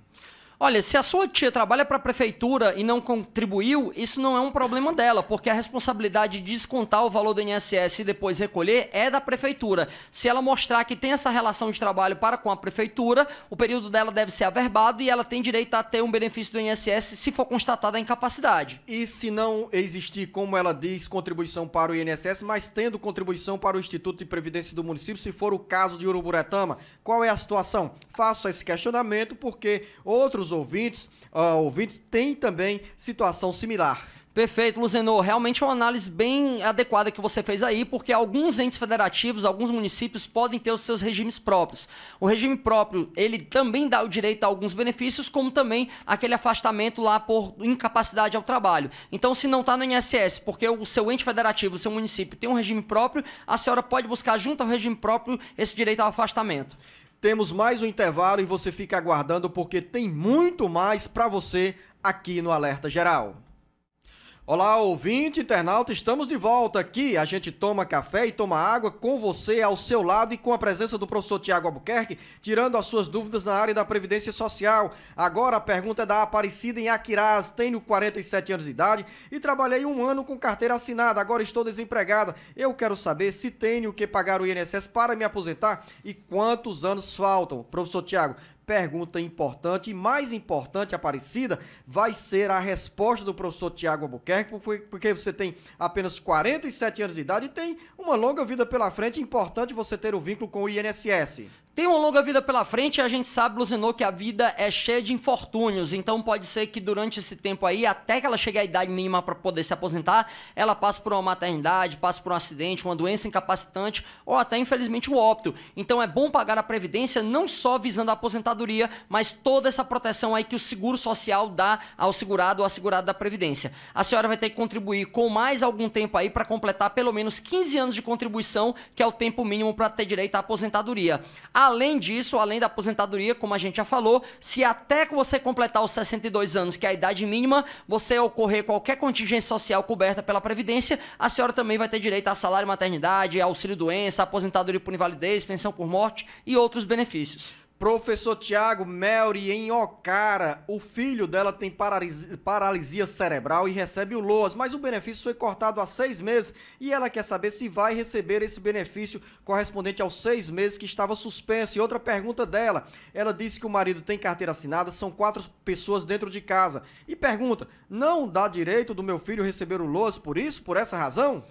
Olha, se a sua tia trabalha para a prefeitura e não contribuiu, isso não é um problema dela, porque a responsabilidade de descontar o valor do INSS e depois recolher é da prefeitura. Se ela mostrar que tem essa relação de trabalho para com a prefeitura, o período dela deve ser averbado e ela tem direito a ter um benefício do INSS se for constatada a incapacidade. E se não existir, como ela diz, contribuição para o INSS, mas tendo contribuição para o Instituto de Previdência do município, se for o caso de Uruburetama, qual é a situação? Faço esse questionamento porque outros outros ouvintes, uh, ouvintes têm também situação similar. Perfeito, Luzenor. Realmente é uma análise bem adequada que você fez aí, porque alguns entes federativos, alguns municípios podem ter os seus regimes próprios. O regime próprio, ele também dá o direito a alguns benefícios, como também aquele afastamento lá por incapacidade ao trabalho. Então, se não está no INSS, porque o seu ente federativo, o seu município tem um regime próprio, a senhora pode buscar junto ao regime próprio esse direito ao afastamento. Temos mais um intervalo e você fica aguardando porque tem muito mais para você aqui no Alerta Geral. Olá, ouvinte, internauta, estamos de volta aqui. A gente toma café e toma água com você, ao seu lado e com a presença do professor Tiago Albuquerque, tirando as suas dúvidas na área da Previdência Social. Agora a pergunta é da Aparecida em Aquiraz. Tenho 47 anos de idade e trabalhei um ano com carteira assinada. Agora estou desempregada. Eu quero saber se tenho que pagar o INSS para me aposentar e quantos anos faltam. Professor Tiago, pergunta importante e mais importante, Aparecida, vai ser a resposta do professor Tiago Albuquerque, porque você tem apenas 47 anos de idade e tem uma longa vida pela frente. Importante você ter o vínculo com o INSS. Tem uma longa vida pela frente e a gente sabe, Luzinou, que a vida é cheia de infortúnios. Então pode ser que durante esse tempo aí, até que ela chegue à idade mínima para poder se aposentar, ela passe por uma maternidade, passe por um acidente, uma doença incapacitante ou até, infelizmente, um óbito. Então é bom pagar a previdência não só visando a aposentadoria, mas toda essa proteção aí que o seguro social dá ao segurado ou à segurada da previdência. A senhora vai ter que contribuir com mais algum tempo aí para completar pelo menos 15 anos de contribuição, que é o tempo mínimo para ter direito à aposentadoria. A Além disso, além da aposentadoria, como a gente já falou, se até que você completar os 62 anos, que é a idade mínima, você ocorrer qualquer contingência social coberta pela Previdência, a senhora também vai ter direito a salário maternidade, auxílio doença, aposentadoria por invalidez, pensão por morte e outros benefícios. Professor Tiago Melry em Ocara, o filho dela tem paralisia, paralisia cerebral e recebe o LOAS, mas o benefício foi cortado há seis meses e ela quer saber se vai receber esse benefício correspondente aos seis meses que estava suspenso. E outra pergunta dela, ela disse que o marido tem carteira assinada, são quatro pessoas dentro de casa. E pergunta, não dá direito do meu filho receber o LOAS por isso, por essa razão?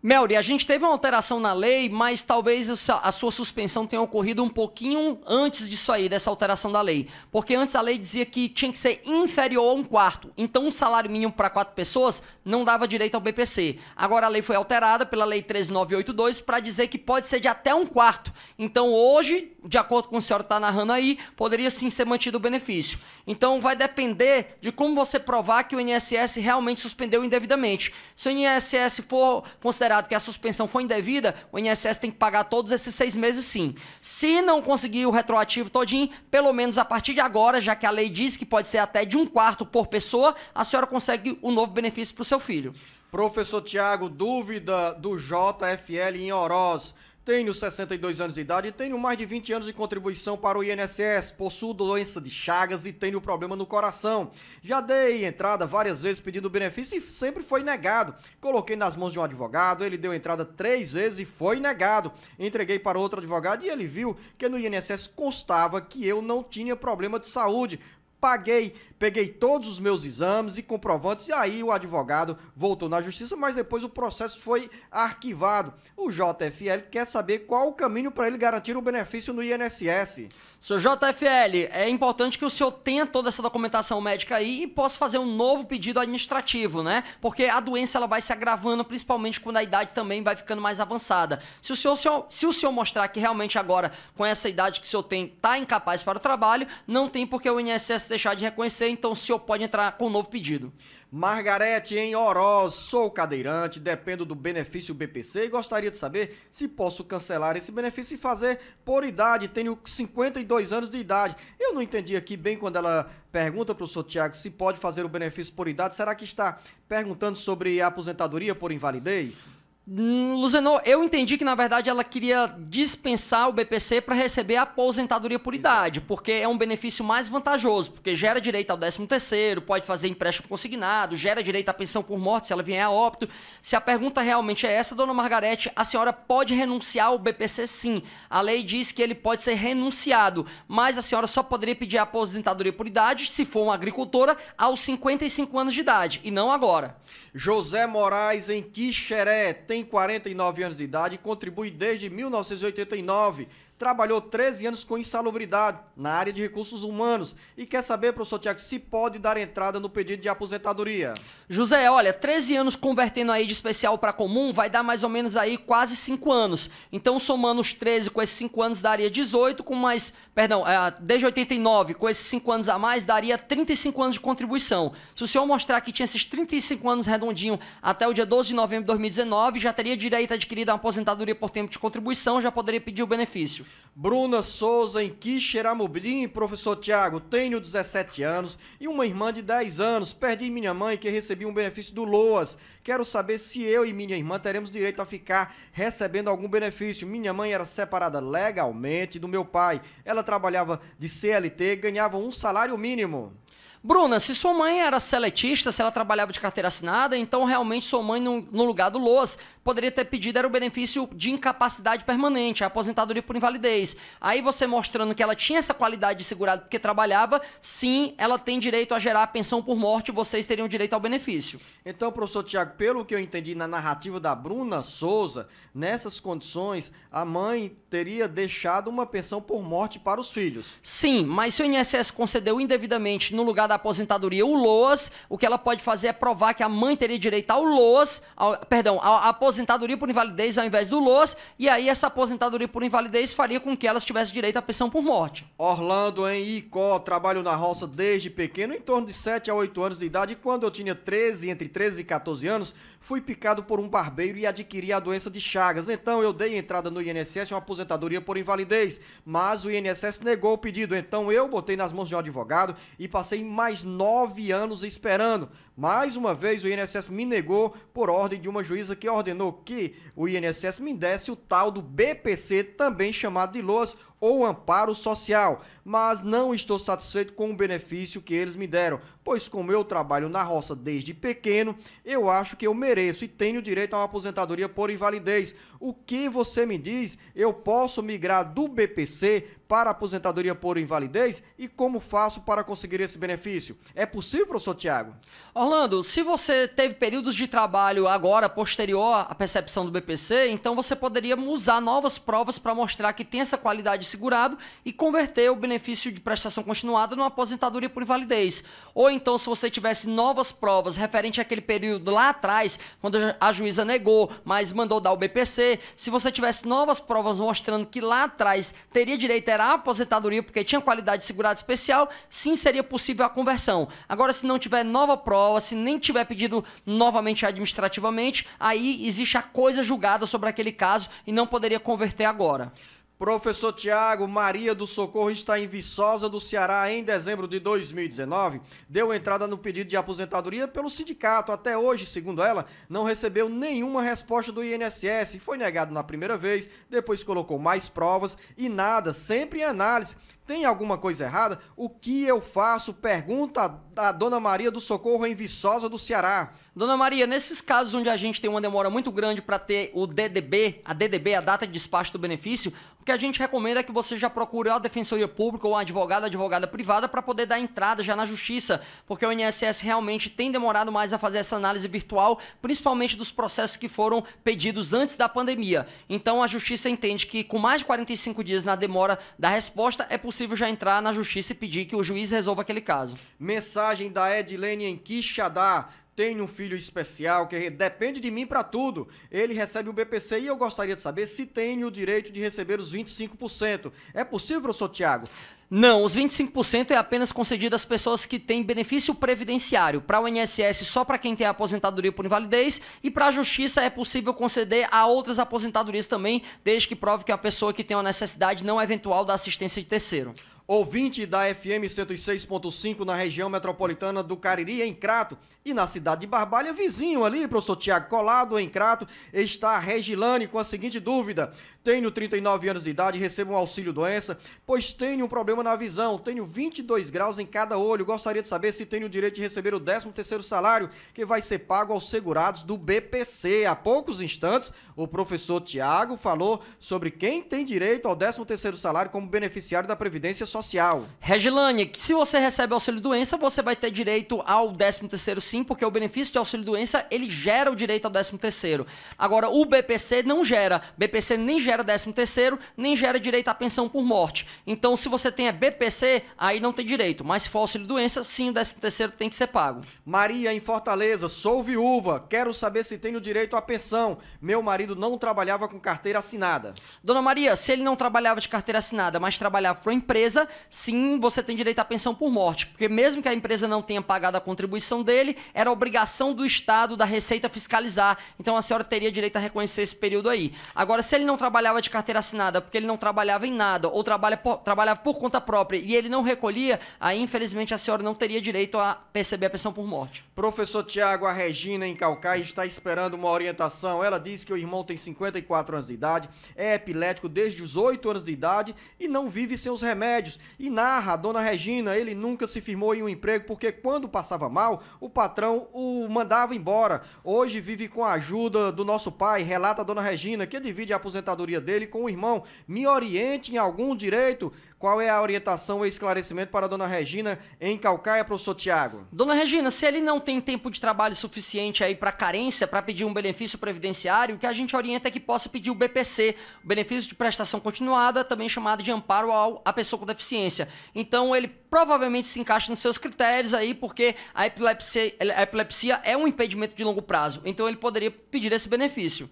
Melri, a gente teve uma alteração na lei, mas talvez a sua suspensão tenha ocorrido um pouquinho antes disso aí, dessa alteração da lei. Porque antes a lei dizia que tinha que ser inferior a um quarto. Então, um salário mínimo para quatro pessoas não dava direito ao BPC. Agora a lei foi alterada pela Lei 13982 para dizer que pode ser de até um quarto. Então, hoje, de acordo com o senhor está narrando aí, poderia sim ser mantido o benefício. Então, vai depender de como você provar que o INSS realmente suspendeu indevidamente. Se o INSS for considerado considerado que a suspensão foi indevida, o INSS tem que pagar todos esses seis meses sim. Se não conseguir o retroativo todinho, pelo menos a partir de agora, já que a lei diz que pode ser até de um quarto por pessoa, a senhora consegue o um novo benefício para o seu filho. Professor Tiago, dúvida do JFL em Oroz. Tenho 62 anos de idade e tenho mais de 20 anos de contribuição para o INSS. Possuo doença de Chagas e tenho problema no coração. Já dei entrada várias vezes pedindo benefício e sempre foi negado. Coloquei nas mãos de um advogado, ele deu entrada três vezes e foi negado. Entreguei para outro advogado e ele viu que no INSS constava que eu não tinha problema de saúde. Paguei peguei todos os meus exames e comprovantes, e aí o advogado voltou na justiça, mas depois o processo foi arquivado. O JFL quer saber qual o caminho para ele garantir o benefício no INSS. Seu JFL, é importante que o senhor tenha toda essa documentação médica aí e possa fazer um novo pedido administrativo, né? Porque a doença ela vai se agravando, principalmente quando a idade também vai ficando mais avançada. Se o senhor, se o senhor mostrar que realmente agora, com essa idade que o senhor tem, está incapaz para o trabalho, não tem por que o INSS deixar de reconhecer então o senhor pode entrar com um novo pedido. Margarete em Oroz, sou cadeirante, dependo do benefício BPC e gostaria de saber se posso cancelar esse benefício e fazer por idade. Tenho 52 anos de idade. Eu não entendi aqui bem quando ela pergunta para o senhor Tiago se pode fazer o benefício por idade. Será que está perguntando sobre a aposentadoria por invalidez? Luzenor, eu entendi que na verdade ela queria dispensar o BPC para receber a aposentadoria por idade, porque é um benefício mais vantajoso, porque gera direito ao 13 terceiro, pode fazer empréstimo consignado, gera direito à pensão por morte se ela vier a óbito. Se a pergunta realmente é essa, dona Margarete, a senhora pode renunciar ao BPC sim. A lei diz que ele pode ser renunciado, mas a senhora só poderia pedir a aposentadoria por idade se for uma agricultora aos 55 anos de idade, e não agora. José Moraes em Quixeré tem tem 49 anos de idade e contribui desde 1989 trabalhou 13 anos com insalubridade na área de recursos humanos e quer saber, professor Tiago, se pode dar entrada no pedido de aposentadoria. José, olha, 13 anos convertendo aí de especial para comum vai dar mais ou menos aí quase 5 anos. Então, somando os 13 com esses 5 anos, daria 18, com mais. Perdão, é, desde 89, com esses 5 anos a mais, daria 35 anos de contribuição. Se o senhor mostrar que tinha esses 35 anos redondinho até o dia 12 de novembro de 2019, já teria direito adquirido a aposentadoria por tempo de contribuição, já poderia pedir o benefício. Bruna Souza em Quixeramobim, professor Tiago, tenho 17 anos e uma irmã de 10 anos. Perdi minha mãe que recebia um benefício do Loas. Quero saber se eu e minha irmã teremos direito a ficar recebendo algum benefício. Minha mãe era separada legalmente do meu pai. Ela trabalhava de CLT, ganhava um salário mínimo. Bruna, se sua mãe era seletista, se ela trabalhava de carteira assinada, então realmente sua mãe, no, no lugar do LOAS, poderia ter pedido era o benefício de incapacidade permanente, a aposentadoria por invalidez. Aí você mostrando que ela tinha essa qualidade de segurado porque trabalhava, sim, ela tem direito a gerar a pensão por morte, vocês teriam direito ao benefício. Então, professor Tiago, pelo que eu entendi na narrativa da Bruna Souza, nessas condições, a mãe teria deixado uma pensão por morte para os filhos. Sim, mas se o INSS concedeu indevidamente no lugar da aposentadoria o LOAS, o que ela pode fazer é provar que a mãe teria direito ao LOAS, ao, perdão, à aposentadoria por invalidez ao invés do LOAS, e aí essa aposentadoria por invalidez faria com que elas tivessem direito à pensão por morte. Orlando em Icó, trabalho na roça desde pequeno, em torno de 7 a 8 anos de idade, quando eu tinha 13, entre 13 e 14 anos, fui picado por um barbeiro e adquiri a doença de Chagas. Então eu dei entrada no INSS uma aposentadoria por invalidez, mas o INSS negou o pedido. Então eu botei nas mãos de um advogado e passei mais nove anos esperando. Mais uma vez, o INSS me negou por ordem de uma juíza que ordenou que o INSS me desse o tal do BPC, também chamado de LOAS ou amparo social, mas não estou satisfeito com o benefício que eles me deram, pois como eu trabalho na roça desde pequeno, eu acho que eu mereço e tenho direito a uma aposentadoria por invalidez. O que você me diz? Eu posso migrar do BPC para a aposentadoria por invalidez e como faço para conseguir esse benefício? É possível, professor Tiago? Orlando, se você teve períodos de trabalho agora, posterior à percepção do BPC, então você poderia usar novas provas para mostrar que tem essa qualidade segurado e converter o benefício de prestação continuada numa aposentadoria por invalidez. Ou então, se você tivesse novas provas referente àquele período lá atrás, quando a juíza negou, mas mandou dar o BPC, se você tivesse novas provas mostrando que lá atrás teria direito a liberar a aposentadoria porque tinha qualidade de segurado especial, sim seria possível a conversão. Agora, se não tiver nova prova, se nem tiver pedido novamente administrativamente, aí existe a coisa julgada sobre aquele caso e não poderia converter agora. Professor Tiago, Maria do Socorro está em Viçosa do Ceará em dezembro de 2019. Deu entrada no pedido de aposentadoria pelo sindicato. Até hoje, segundo ela, não recebeu nenhuma resposta do INSS. Foi negado na primeira vez, depois colocou mais provas e nada, sempre em análise. Tem alguma coisa errada? O que eu faço? Pergunta a Dona Maria do Socorro em Viçosa do Ceará. Dona Maria, nesses casos onde a gente tem uma demora muito grande para ter o DDB, a DDB, a data de despacho do benefício, que a gente recomenda é que você já procure a defensoria pública ou a advogada, advogada privada para poder dar entrada já na justiça, porque o INSS realmente tem demorado mais a fazer essa análise virtual, principalmente dos processos que foram pedidos antes da pandemia. Então a justiça entende que com mais de 45 dias na demora da resposta é possível já entrar na justiça e pedir que o juiz resolva aquele caso. Mensagem da Edilene em Quixadá. Tenho um filho especial que depende de mim para tudo. Ele recebe o BPC e eu gostaria de saber se tem o direito de receber os 25%. É possível, professor Tiago? Não, os 25% é apenas concedido às pessoas que têm benefício previdenciário. Para o INSS, só para quem tem aposentadoria por invalidez. E para a Justiça, é possível conceder a outras aposentadorias também, desde que prove que é a pessoa que tem uma necessidade não é eventual da assistência de terceiro ouvinte da FM 106.5 na região metropolitana do Cariri, em Crato, e na cidade de Barbalha, vizinho ali, professor Tiago Colado, em Crato, está a Regilane com a seguinte dúvida: tenho 39 anos de idade, recebo um auxílio doença, pois tenho um problema na visão, tenho 22 graus em cada olho. Gostaria de saber se tenho o direito de receber o 13º salário que vai ser pago aos segurados do BPC. Há poucos instantes, o professor Tiago falou sobre quem tem direito ao 13º salário como beneficiário da Previdência Social. Regilane, se você recebe auxílio doença, você vai ter direito ao 13º sim, porque o benefício de auxílio doença, ele gera o direito ao 13º. Agora, o BPC não gera. BPC nem gera gera 13 terceiro, nem gera direito à pensão por morte. Então, se você tem a é BPC, aí não tem direito. Mas se for auxílio doença, sim, o 13 terceiro tem que ser pago. Maria, em Fortaleza, sou viúva. Quero saber se tenho direito à pensão. Meu marido não trabalhava com carteira assinada. Dona Maria, se ele não trabalhava de carteira assinada, mas trabalhava para a empresa, sim, você tem direito à pensão por morte. Porque mesmo que a empresa não tenha pagado a contribuição dele, era obrigação do Estado, da Receita, fiscalizar. Então, a senhora teria direito a reconhecer esse período aí. Agora, se ele não trabalhava trabalhava de carteira assinada porque ele não trabalhava em nada ou trabalha por, trabalhava por conta própria e ele não recolhia, aí infelizmente a senhora não teria direito a perceber a pensão por morte. Professor Tiago, a Regina em Calcais está esperando uma orientação. Ela diz que o irmão tem 54 anos de idade, é epilético desde os 8 anos de idade e não vive sem os remédios. E narra, a dona Regina, ele nunca se firmou em um emprego porque quando passava mal, o patrão o mandava embora. Hoje vive com a ajuda do nosso pai, relata a dona Regina, que divide a aposentadoria dele com o irmão. Me oriente em algum direito. Qual é a orientação e esclarecimento para a dona Regina em Calcaia, professor Tiago? Dona Regina, se ele não tem tempo de trabalho suficiente aí para carência, para pedir um benefício previdenciário, o que a gente orienta é que possa pedir o BPC, o benefício de prestação continuada, também chamado de amparo ao, à pessoa com deficiência. Então ele provavelmente se encaixa nos seus critérios aí, porque a epilepsia, a epilepsia é um impedimento de longo prazo. Então ele poderia pedir esse benefício.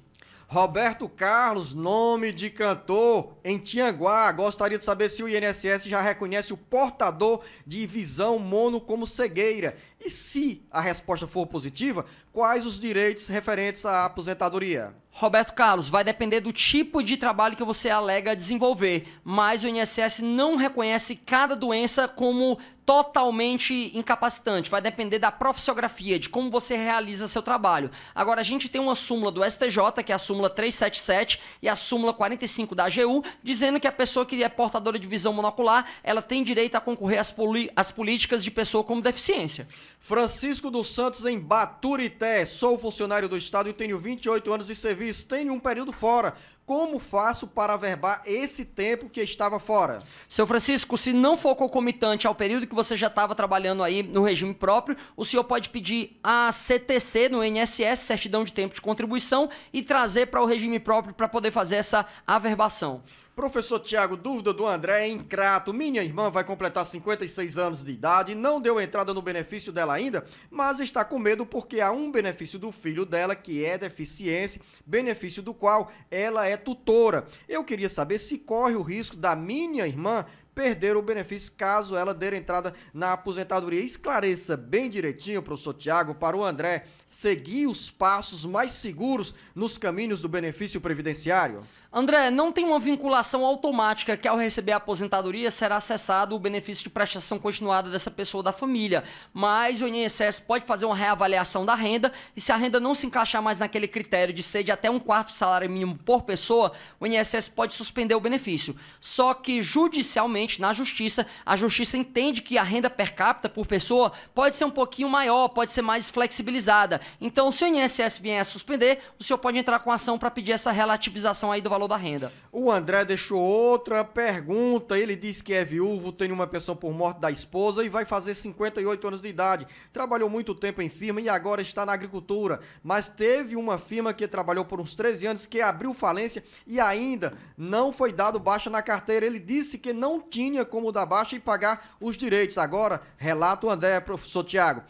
Roberto Carlos, nome de cantor em Tianguá. Gostaria de saber se o INSS já reconhece o portador de visão mono como cegueira. E se a resposta for positiva, quais os direitos referentes à aposentadoria? Roberto Carlos, vai depender do tipo de trabalho que você alega desenvolver, mas o INSS não reconhece cada doença como totalmente incapacitante. Vai depender da profissiografia, de como você realiza seu trabalho. Agora, a gente tem uma súmula do STJ, que é a súmula 377 e a súmula 45 da AGU, dizendo que a pessoa que é portadora de visão monocular, ela tem direito a concorrer às, às políticas de pessoa com deficiência. Francisco dos Santos, em Baturité. Sou funcionário do Estado e tenho 28 anos de serviço Cristo, tenho um período fora. Como faço para averbar esse tempo que estava fora? Seu Francisco, se não for concomitante ao período que você já estava trabalhando aí no regime próprio, o senhor pode pedir a CTC no INSS, certidão de tempo de contribuição, e trazer para o regime próprio para poder fazer essa averbação. Professor Tiago, dúvida do André é Crato. Minha irmã vai completar 56 anos de idade, não deu entrada no benefício dela ainda, mas está com medo porque há um benefício do filho dela que é deficiência, benefício do qual ela é tutora. Eu queria saber se corre o risco da minha irmã perder o benefício caso ela der entrada na aposentadoria. Esclareça bem direitinho, professor Tiago, para o André seguir os passos mais seguros nos caminhos do benefício previdenciário. André, não tem uma vinculação automática que ao receber a aposentadoria será acessado o benefício de prestação continuada dessa pessoa da família, mas o INSS pode fazer uma reavaliação da renda e se a renda não se encaixar mais naquele critério de ser de até um quarto de salário mínimo por pessoa, o INSS pode suspender o benefício. Só que judicialmente, na justiça, a justiça entende que a renda per capita por pessoa pode ser um pouquinho maior, pode ser mais flexibilizada. Então, se o INSS vier a suspender, o senhor pode entrar com ação para pedir essa relativização aí do valor valor da renda. O André deixou outra pergunta. Ele disse que é viúvo, tem uma pensão por morte da esposa e vai fazer 58 anos de idade. Trabalhou muito tempo em firma e agora está na agricultura. Mas teve uma firma que trabalhou por uns 13 anos que abriu falência e ainda não foi dado baixa na carteira. Ele disse que não tinha como dar baixa e pagar os direitos. Agora, relata o André, professor Tiago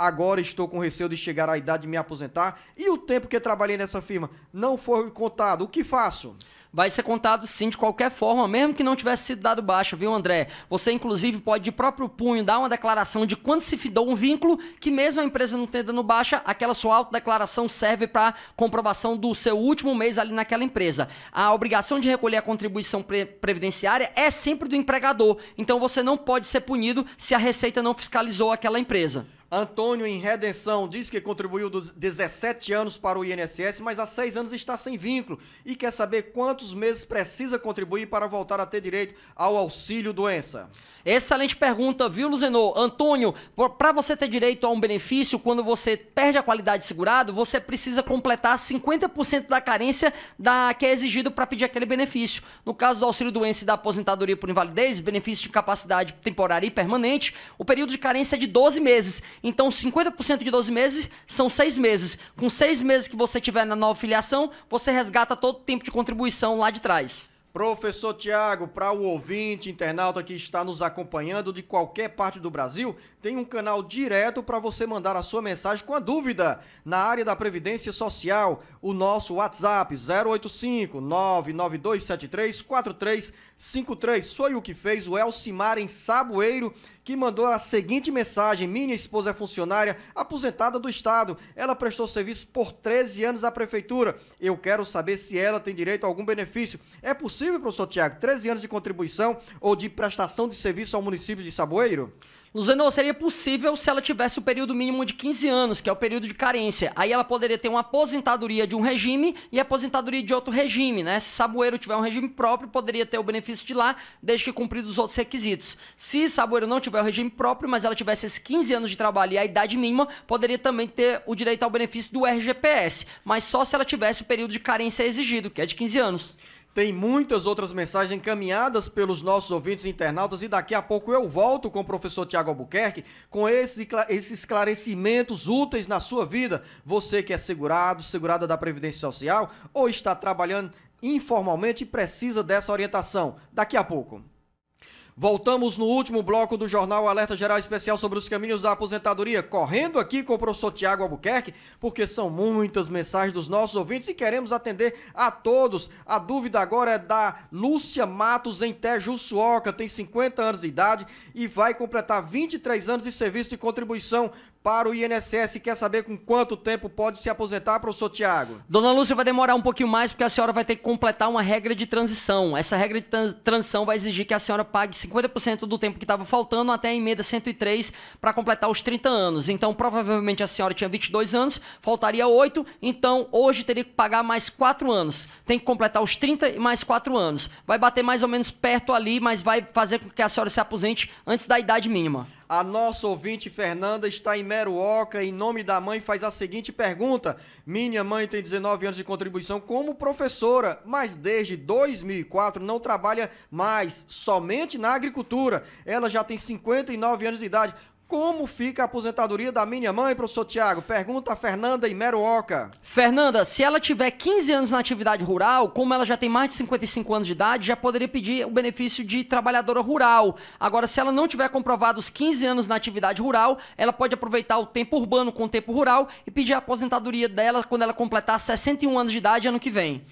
agora estou com receio de chegar à idade de me aposentar e o tempo que trabalhei nessa firma não foi contado. O que faço? vai ser contado sim de qualquer forma, mesmo que não tivesse sido dado baixa, viu, André? Você, inclusive, pode de próprio punho dar uma declaração de quando se fidou um vínculo, que mesmo a empresa não tendo dando baixa, aquela sua autodeclaração serve para comprovação do seu último mês ali naquela empresa. A obrigação de recolher a contribuição pre previdenciária é sempre do empregador, então você não pode ser punido se a Receita não fiscalizou aquela empresa. Antônio, em redenção, diz que contribuiu dos 17 anos para o INSS, mas há seis anos está sem vínculo e quer saber quantos meses precisa contribuir para voltar a ter direito ao auxílio doença. Excelente pergunta, viu, Luzenor? Antônio, para você ter direito a um benefício, quando você perde a qualidade segurado, você precisa completar 50% da carência da que é exigido para pedir aquele benefício. No caso do auxílio doença e da aposentadoria por invalidez, benefício de incapacidade temporária e permanente, o período de carência é de 12 meses. Então, 50% de 12 meses são 6 meses. Com 6 meses que você tiver na nova filiação, você resgata todo o tempo de contribuição lá de trás. Professor Tiago, para o ouvinte, internauta que está nos acompanhando de qualquer parte do Brasil, tem um canal direto para você mandar a sua mensagem com a dúvida na área da Previdência Social. O nosso WhatsApp 085 99273 5-3, Foi o que fez o Elcimar em Saboeiro, que mandou a seguinte mensagem: Minha esposa é funcionária aposentada do Estado. Ela prestou serviço por 13 anos à Prefeitura. Eu quero saber se ela tem direito a algum benefício. É possível, professor Tiago, 13 anos de contribuição ou de prestação de serviço ao município de Saboeiro? Luciano, seria possível se ela tivesse o período mínimo de 15 anos, que é o período de carência. Aí ela poderia ter uma aposentadoria de um regime e aposentadoria de outro regime, né? Se Saboeiro tiver um regime próprio, poderia ter o benefício de lá, desde que cumprido os outros requisitos. Se Saboeiro não tiver o regime próprio, mas ela tivesse esses 15 anos de trabalho e a idade mínima, poderia também ter o direito ao benefício do RGPS, mas só se ela tivesse o período de carência exigido, que é de 15 anos. Tem muitas outras mensagens encaminhadas pelos nossos ouvintes internautas e daqui a pouco eu volto com o professor Tiago Albuquerque com esses esclarecimentos úteis na sua vida. Você que é segurado, segurada da Previdência Social ou está trabalhando informalmente e precisa dessa orientação. Daqui a pouco. Voltamos no último bloco do Jornal Alerta Geral Especial sobre os caminhos da aposentadoria, correndo aqui com o professor Tiago Albuquerque, porque são muitas mensagens dos nossos ouvintes e queremos atender a todos. A dúvida agora é da Lúcia Matos em Tejuçuoca, tem 50 anos de idade e vai completar 23 anos de serviço de contribuição para o INSS quer saber com quanto tempo pode se aposentar, professor Tiago? Dona Lúcia, vai demorar um pouquinho mais porque a senhora vai ter que completar uma regra de transição. Essa regra de transição vai exigir que a senhora pague 50% do tempo que estava faltando até a emenda 103 para completar os 30 anos. Então, provavelmente a senhora tinha 22 anos, faltaria 8, então hoje teria que pagar mais 4 anos. Tem que completar os 30 e mais 4 anos. Vai bater mais ou menos perto ali, mas vai fazer com que a senhora se aposente antes da idade mínima. A nossa ouvinte Fernanda está em Meruoca, em nome da mãe, faz a seguinte pergunta: Minha mãe tem 19 anos de contribuição como professora, mas desde 2004 não trabalha mais, somente na agricultura. Ela já tem 59 anos de idade. Como fica a aposentadoria da minha mãe, professor Tiago? Pergunta a Fernanda em Meruoca. Fernanda, se ela tiver 15 anos na atividade rural, como ela já tem mais de 55 anos de idade, já poderia pedir o benefício de trabalhadora rural. Agora, se ela não tiver comprovado os 15 anos na atividade rural, ela pode aproveitar o tempo urbano com o tempo rural e pedir a aposentadoria dela quando ela completar 61 anos de idade ano que vem.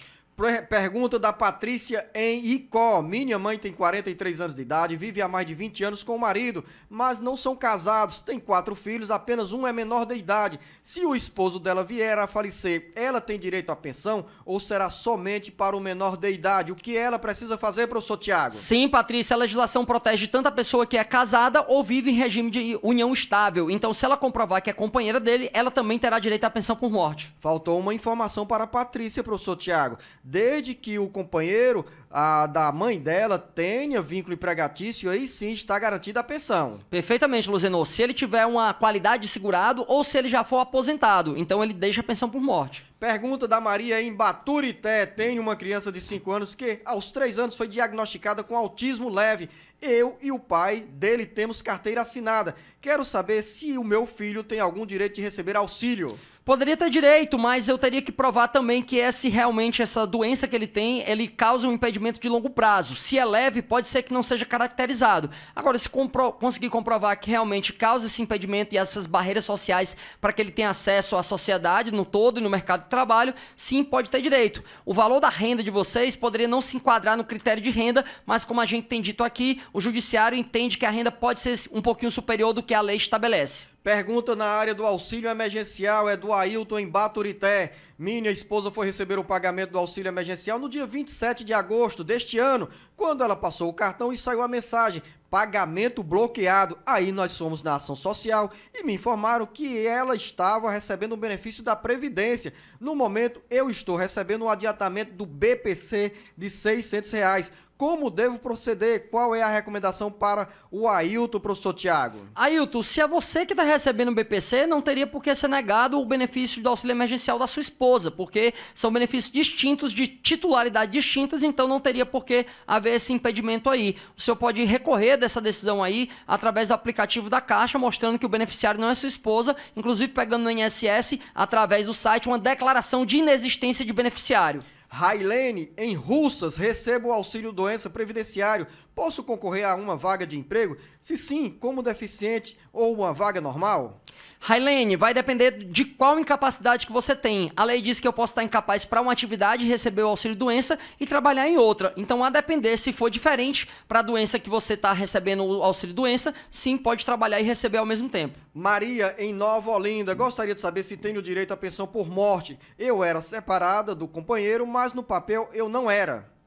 Pergunta da Patrícia em Icó. Minha mãe tem 43 anos de idade, vive há mais de 20 anos com o marido, mas não são casados, tem quatro filhos, apenas um é menor de idade. Se o esposo dela vier a falecer, ela tem direito à pensão ou será somente para o menor de idade? O que ela precisa fazer, professor Tiago? Sim, Patrícia, a legislação protege tanto a pessoa que é casada ou vive em regime de união estável. Então, se ela comprovar que é companheira dele, ela também terá direito à pensão por morte. Faltou uma informação para a Patrícia, professor Tiago desde que o companheiro a da mãe dela tenha vínculo empregatício, aí sim está garantida a pensão. Perfeitamente, Luzenor. Se ele tiver uma qualidade de segurado ou se ele já for aposentado, então ele deixa a pensão por morte. Pergunta da Maria em Baturité. Tem uma criança de 5 anos que, aos 3 anos, foi diagnosticada com autismo leve. Eu e o pai dele temos carteira assinada. Quero saber se o meu filho tem algum direito de receber auxílio. Poderia ter direito, mas eu teria que provar também que é se realmente essa doença que ele tem, ele causa um impedimento rendimento de longo prazo. Se é leve, pode ser que não seja caracterizado. Agora, se compro conseguir comprovar que realmente causa esse impedimento e essas barreiras sociais para que ele tenha acesso à sociedade no todo e no mercado de trabalho, sim, pode ter direito. O valor da renda de vocês poderia não se enquadrar no critério de renda, mas como a gente tem dito aqui, o judiciário entende que a renda pode ser um pouquinho superior do que a lei estabelece. Pergunta na área do auxílio emergencial é do Ailton em Baturité. Minha esposa foi receber o pagamento do auxílio emergencial no dia 27 de agosto deste ano, quando ela passou o cartão e saiu a mensagem: pagamento bloqueado. Aí nós somos na ação social e me informaram que ela estava recebendo o benefício da Previdência. No momento, eu estou recebendo um adiantamento do BPC de 600 reais. Como devo proceder? Qual é a recomendação para o Ailton, professor Tiago? Ailton, se é você que está recebendo o BPC, não teria por que ser negado o benefício do auxílio emergencial da sua esposa, porque são benefícios distintos, de titularidade distintas, então não teria por que haver esse impedimento aí. O senhor pode recorrer dessa decisão aí através do aplicativo da Caixa, mostrando que o beneficiário não é sua esposa, inclusive pegando no INSS, através do site, uma declaração de inexistência de beneficiário. Railene, em Russas, recebo o auxílio doença previdenciário. Posso concorrer a uma vaga de emprego? Se sim, como deficiente ou uma vaga normal? Railene, vai depender de qual incapacidade que você tem. A lei diz que eu posso estar incapaz para uma atividade, receber o auxílio doença e trabalhar em outra. Então, a depender se for diferente para a doença que você está recebendo o auxílio doença, sim, pode trabalhar e receber ao mesmo tempo. Maria, em Nova Olinda, gostaria de saber se tenho direito à pensão por morte. Eu era separada do companheiro, mas no papel eu não era.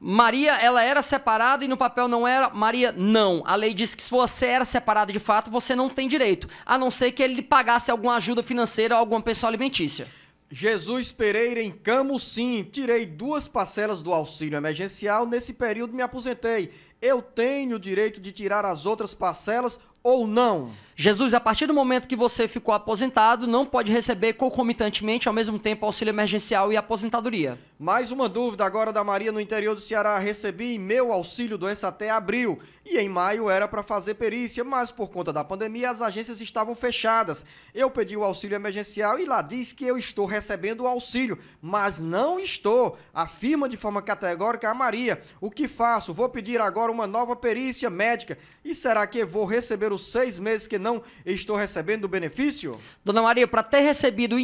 Maria, ela era separada e no papel não era. Maria, não. A lei diz que se você era separada de fato, você não tem direito, a não ser que ele lhe pagasse alguma ajuda financeira ou alguma pensão alimentícia. Jesus Pereira em Camo, sim. Tirei duas parcelas do auxílio emergencial, nesse período me aposentei. Eu tenho o direito de tirar as outras parcelas ou não? Jesus, a partir do momento que você ficou aposentado, não pode receber concomitantemente ao mesmo tempo auxílio emergencial e aposentadoria. Mais uma dúvida agora da Maria no interior do Ceará. Recebi meu auxílio doença até abril e em maio era para fazer perícia, mas por conta da pandemia as agências estavam fechadas. Eu pedi o auxílio emergencial e lá diz que eu estou recebendo o auxílio, mas não estou. Afirma de forma categórica a Maria. O que faço? Vou pedir agora uma nova perícia médica. E será que vou receber os seis meses que não não estou recebendo o benefício? Dona Maria, para ter recebido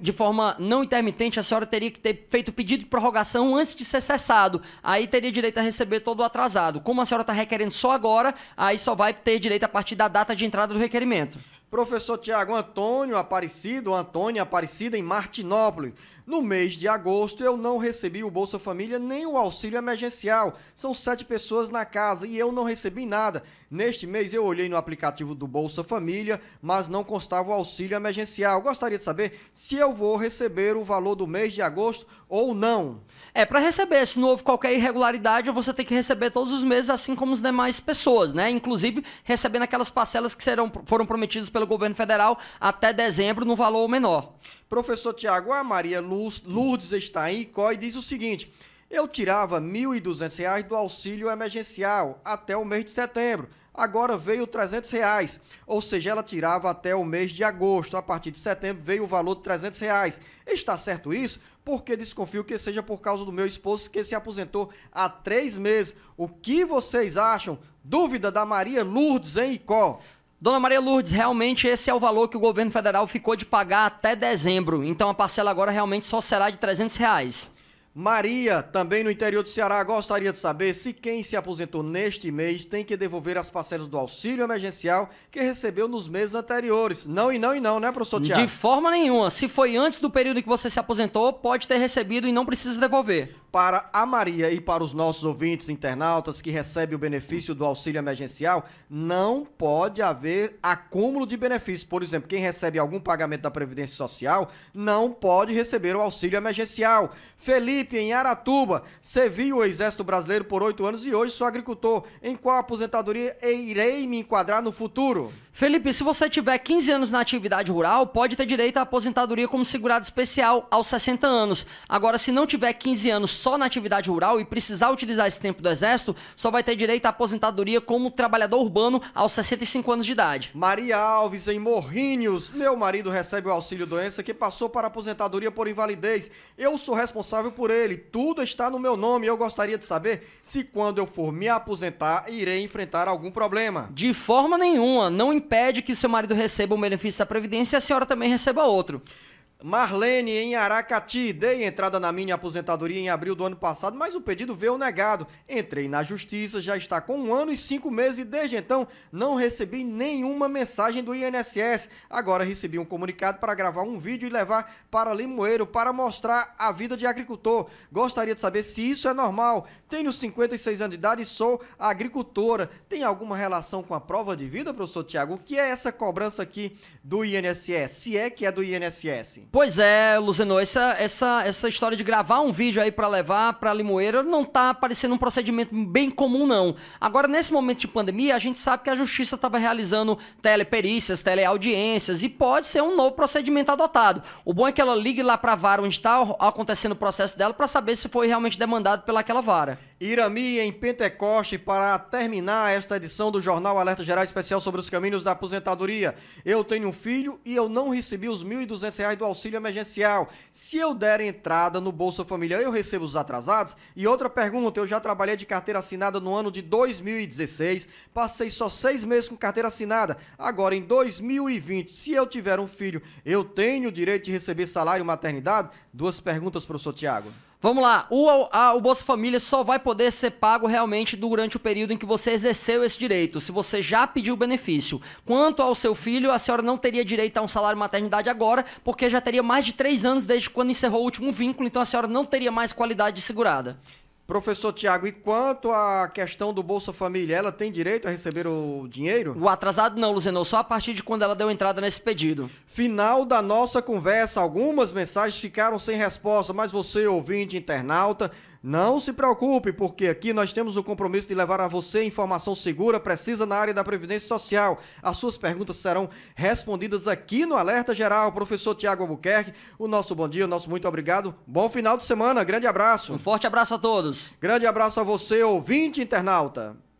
de forma não intermitente, a senhora teria que ter feito pedido de prorrogação antes de ser cessado. Aí teria direito a receber todo o atrasado. Como a senhora está requerendo só agora, aí só vai ter direito a partir da data de entrada do requerimento. Professor Tiago Antônio Aparecido, Antônio Aparecida em Martinópolis. No mês de agosto, eu não recebi o Bolsa Família nem o auxílio emergencial. São sete pessoas na casa e eu não recebi nada. Neste mês, eu olhei no aplicativo do Bolsa Família, mas não constava o auxílio emergencial. Gostaria de saber se eu vou receber o valor do mês de agosto ou não. É, para receber, se não houve qualquer irregularidade, você tem que receber todos os meses, assim como os demais pessoas, né? Inclusive, recebendo aquelas parcelas que serão, foram prometidas pelo governo federal até dezembro no valor menor. Professor Tiago, a Maria Lourdes Stein e diz o seguinte: eu tirava R$ 1.200 do auxílio emergencial até o mês de setembro. Agora veio R$ 300, reais. ou seja, ela tirava até o mês de agosto. A partir de setembro veio o valor de R$ 300. Reais. Está certo isso? Porque desconfio que seja por causa do meu esposo que se aposentou há três meses. O que vocês acham? Dúvida da Maria Lourdes em Icó. Dona Maria Lourdes, realmente esse é o valor que o governo federal ficou de pagar até dezembro. Então a parcela agora realmente só será de 300 reais. Maria, também no interior do Ceará, gostaria de saber se quem se aposentou neste mês tem que devolver as parcelas do auxílio emergencial que recebeu nos meses anteriores. Não e não e não, né, professor Tiago? De forma nenhuma. Se foi antes do período que você se aposentou, pode ter recebido e não precisa devolver para a Maria e para os nossos ouvintes internautas que recebem o benefício do auxílio emergencial, não pode haver acúmulo de benefícios. Por exemplo, quem recebe algum pagamento da Previdência Social não pode receber o auxílio emergencial. Felipe, em Aratuba, serviu o Exército Brasileiro por oito anos e hoje sou agricultor. Em qual aposentadoria irei me enquadrar no futuro? Felipe, se você tiver 15 anos na atividade rural, pode ter direito à aposentadoria como segurado especial aos 60 anos. Agora, se não tiver 15 anos só na atividade rural e precisar utilizar esse tempo do Exército, só vai ter direito à aposentadoria como trabalhador urbano aos 65 anos de idade. Maria Alves, em Morrinhos, meu marido recebe o auxílio doença que passou para aposentadoria por invalidez. Eu sou responsável por ele, tudo está no meu nome eu gostaria de saber se quando eu for me aposentar, irei enfrentar algum problema. De forma nenhuma, não impede que seu marido receba um benefício da Previdência e a senhora também receba outro. Marlene, em Aracati, dei entrada na minha aposentadoria em abril do ano passado, mas o pedido veio negado. Entrei na justiça, já está com um ano e cinco meses e desde então não recebi nenhuma mensagem do INSS. Agora recebi um comunicado para gravar um vídeo e levar para Limoeiro para mostrar a vida de agricultor. Gostaria de saber se isso é normal. Tenho 56 anos de idade e sou agricultora. Tem alguma relação com a prova de vida, professor Tiago? O que é essa cobrança aqui do INSS? Se é que é do INSS? Pois é, Luzeno, essa, essa, essa história de gravar um vídeo aí para levar para Limoeiro não tá parecendo um procedimento bem comum, não. Agora, nesse momento de pandemia, a gente sabe que a justiça estava realizando teleperícias, teleaudiências e pode ser um novo procedimento adotado. O bom é que ela ligue lá para a vara onde está acontecendo o processo dela para saber se foi realmente demandado pelaquela vara. Irami em Pentecoste para terminar esta edição do Jornal Alerta Geral Especial sobre os caminhos da aposentadoria. Eu tenho um filho e eu não recebi os R$ 1.200 do auxílio emergencial. Se eu der entrada no Bolsa Família, eu recebo os atrasados? E outra pergunta, eu já trabalhei de carteira assinada no ano de 2016, passei só seis meses com carteira assinada. Agora, em 2020, se eu tiver um filho, eu tenho o direito de receber salário maternidade? Duas perguntas, professor Tiago. Vamos lá, o, a, o Bolsa Família só vai poder ser pago realmente durante o período em que você exerceu esse direito, se você já pediu o benefício. Quanto ao seu filho, a senhora não teria direito a um salário maternidade agora, porque já teria mais de três anos desde quando encerrou o último vínculo, então a senhora não teria mais qualidade de segurada. Professor Tiago, e quanto à questão do Bolsa Família, ela tem direito a receber o dinheiro? O atrasado não, Luzenou, só a partir de quando ela deu entrada nesse pedido. Final da nossa conversa. Algumas mensagens ficaram sem resposta, mas você, ouvinte, internauta, não se preocupe, porque aqui nós temos o compromisso de levar a você informação segura, precisa na área da Previdência Social. As suas perguntas serão respondidas aqui no Alerta Geral. Professor Tiago Albuquerque, o nosso bom dia, o nosso muito obrigado. Bom final de semana, grande abraço. Um forte abraço a todos. Grande abraço a você, ouvinte internauta.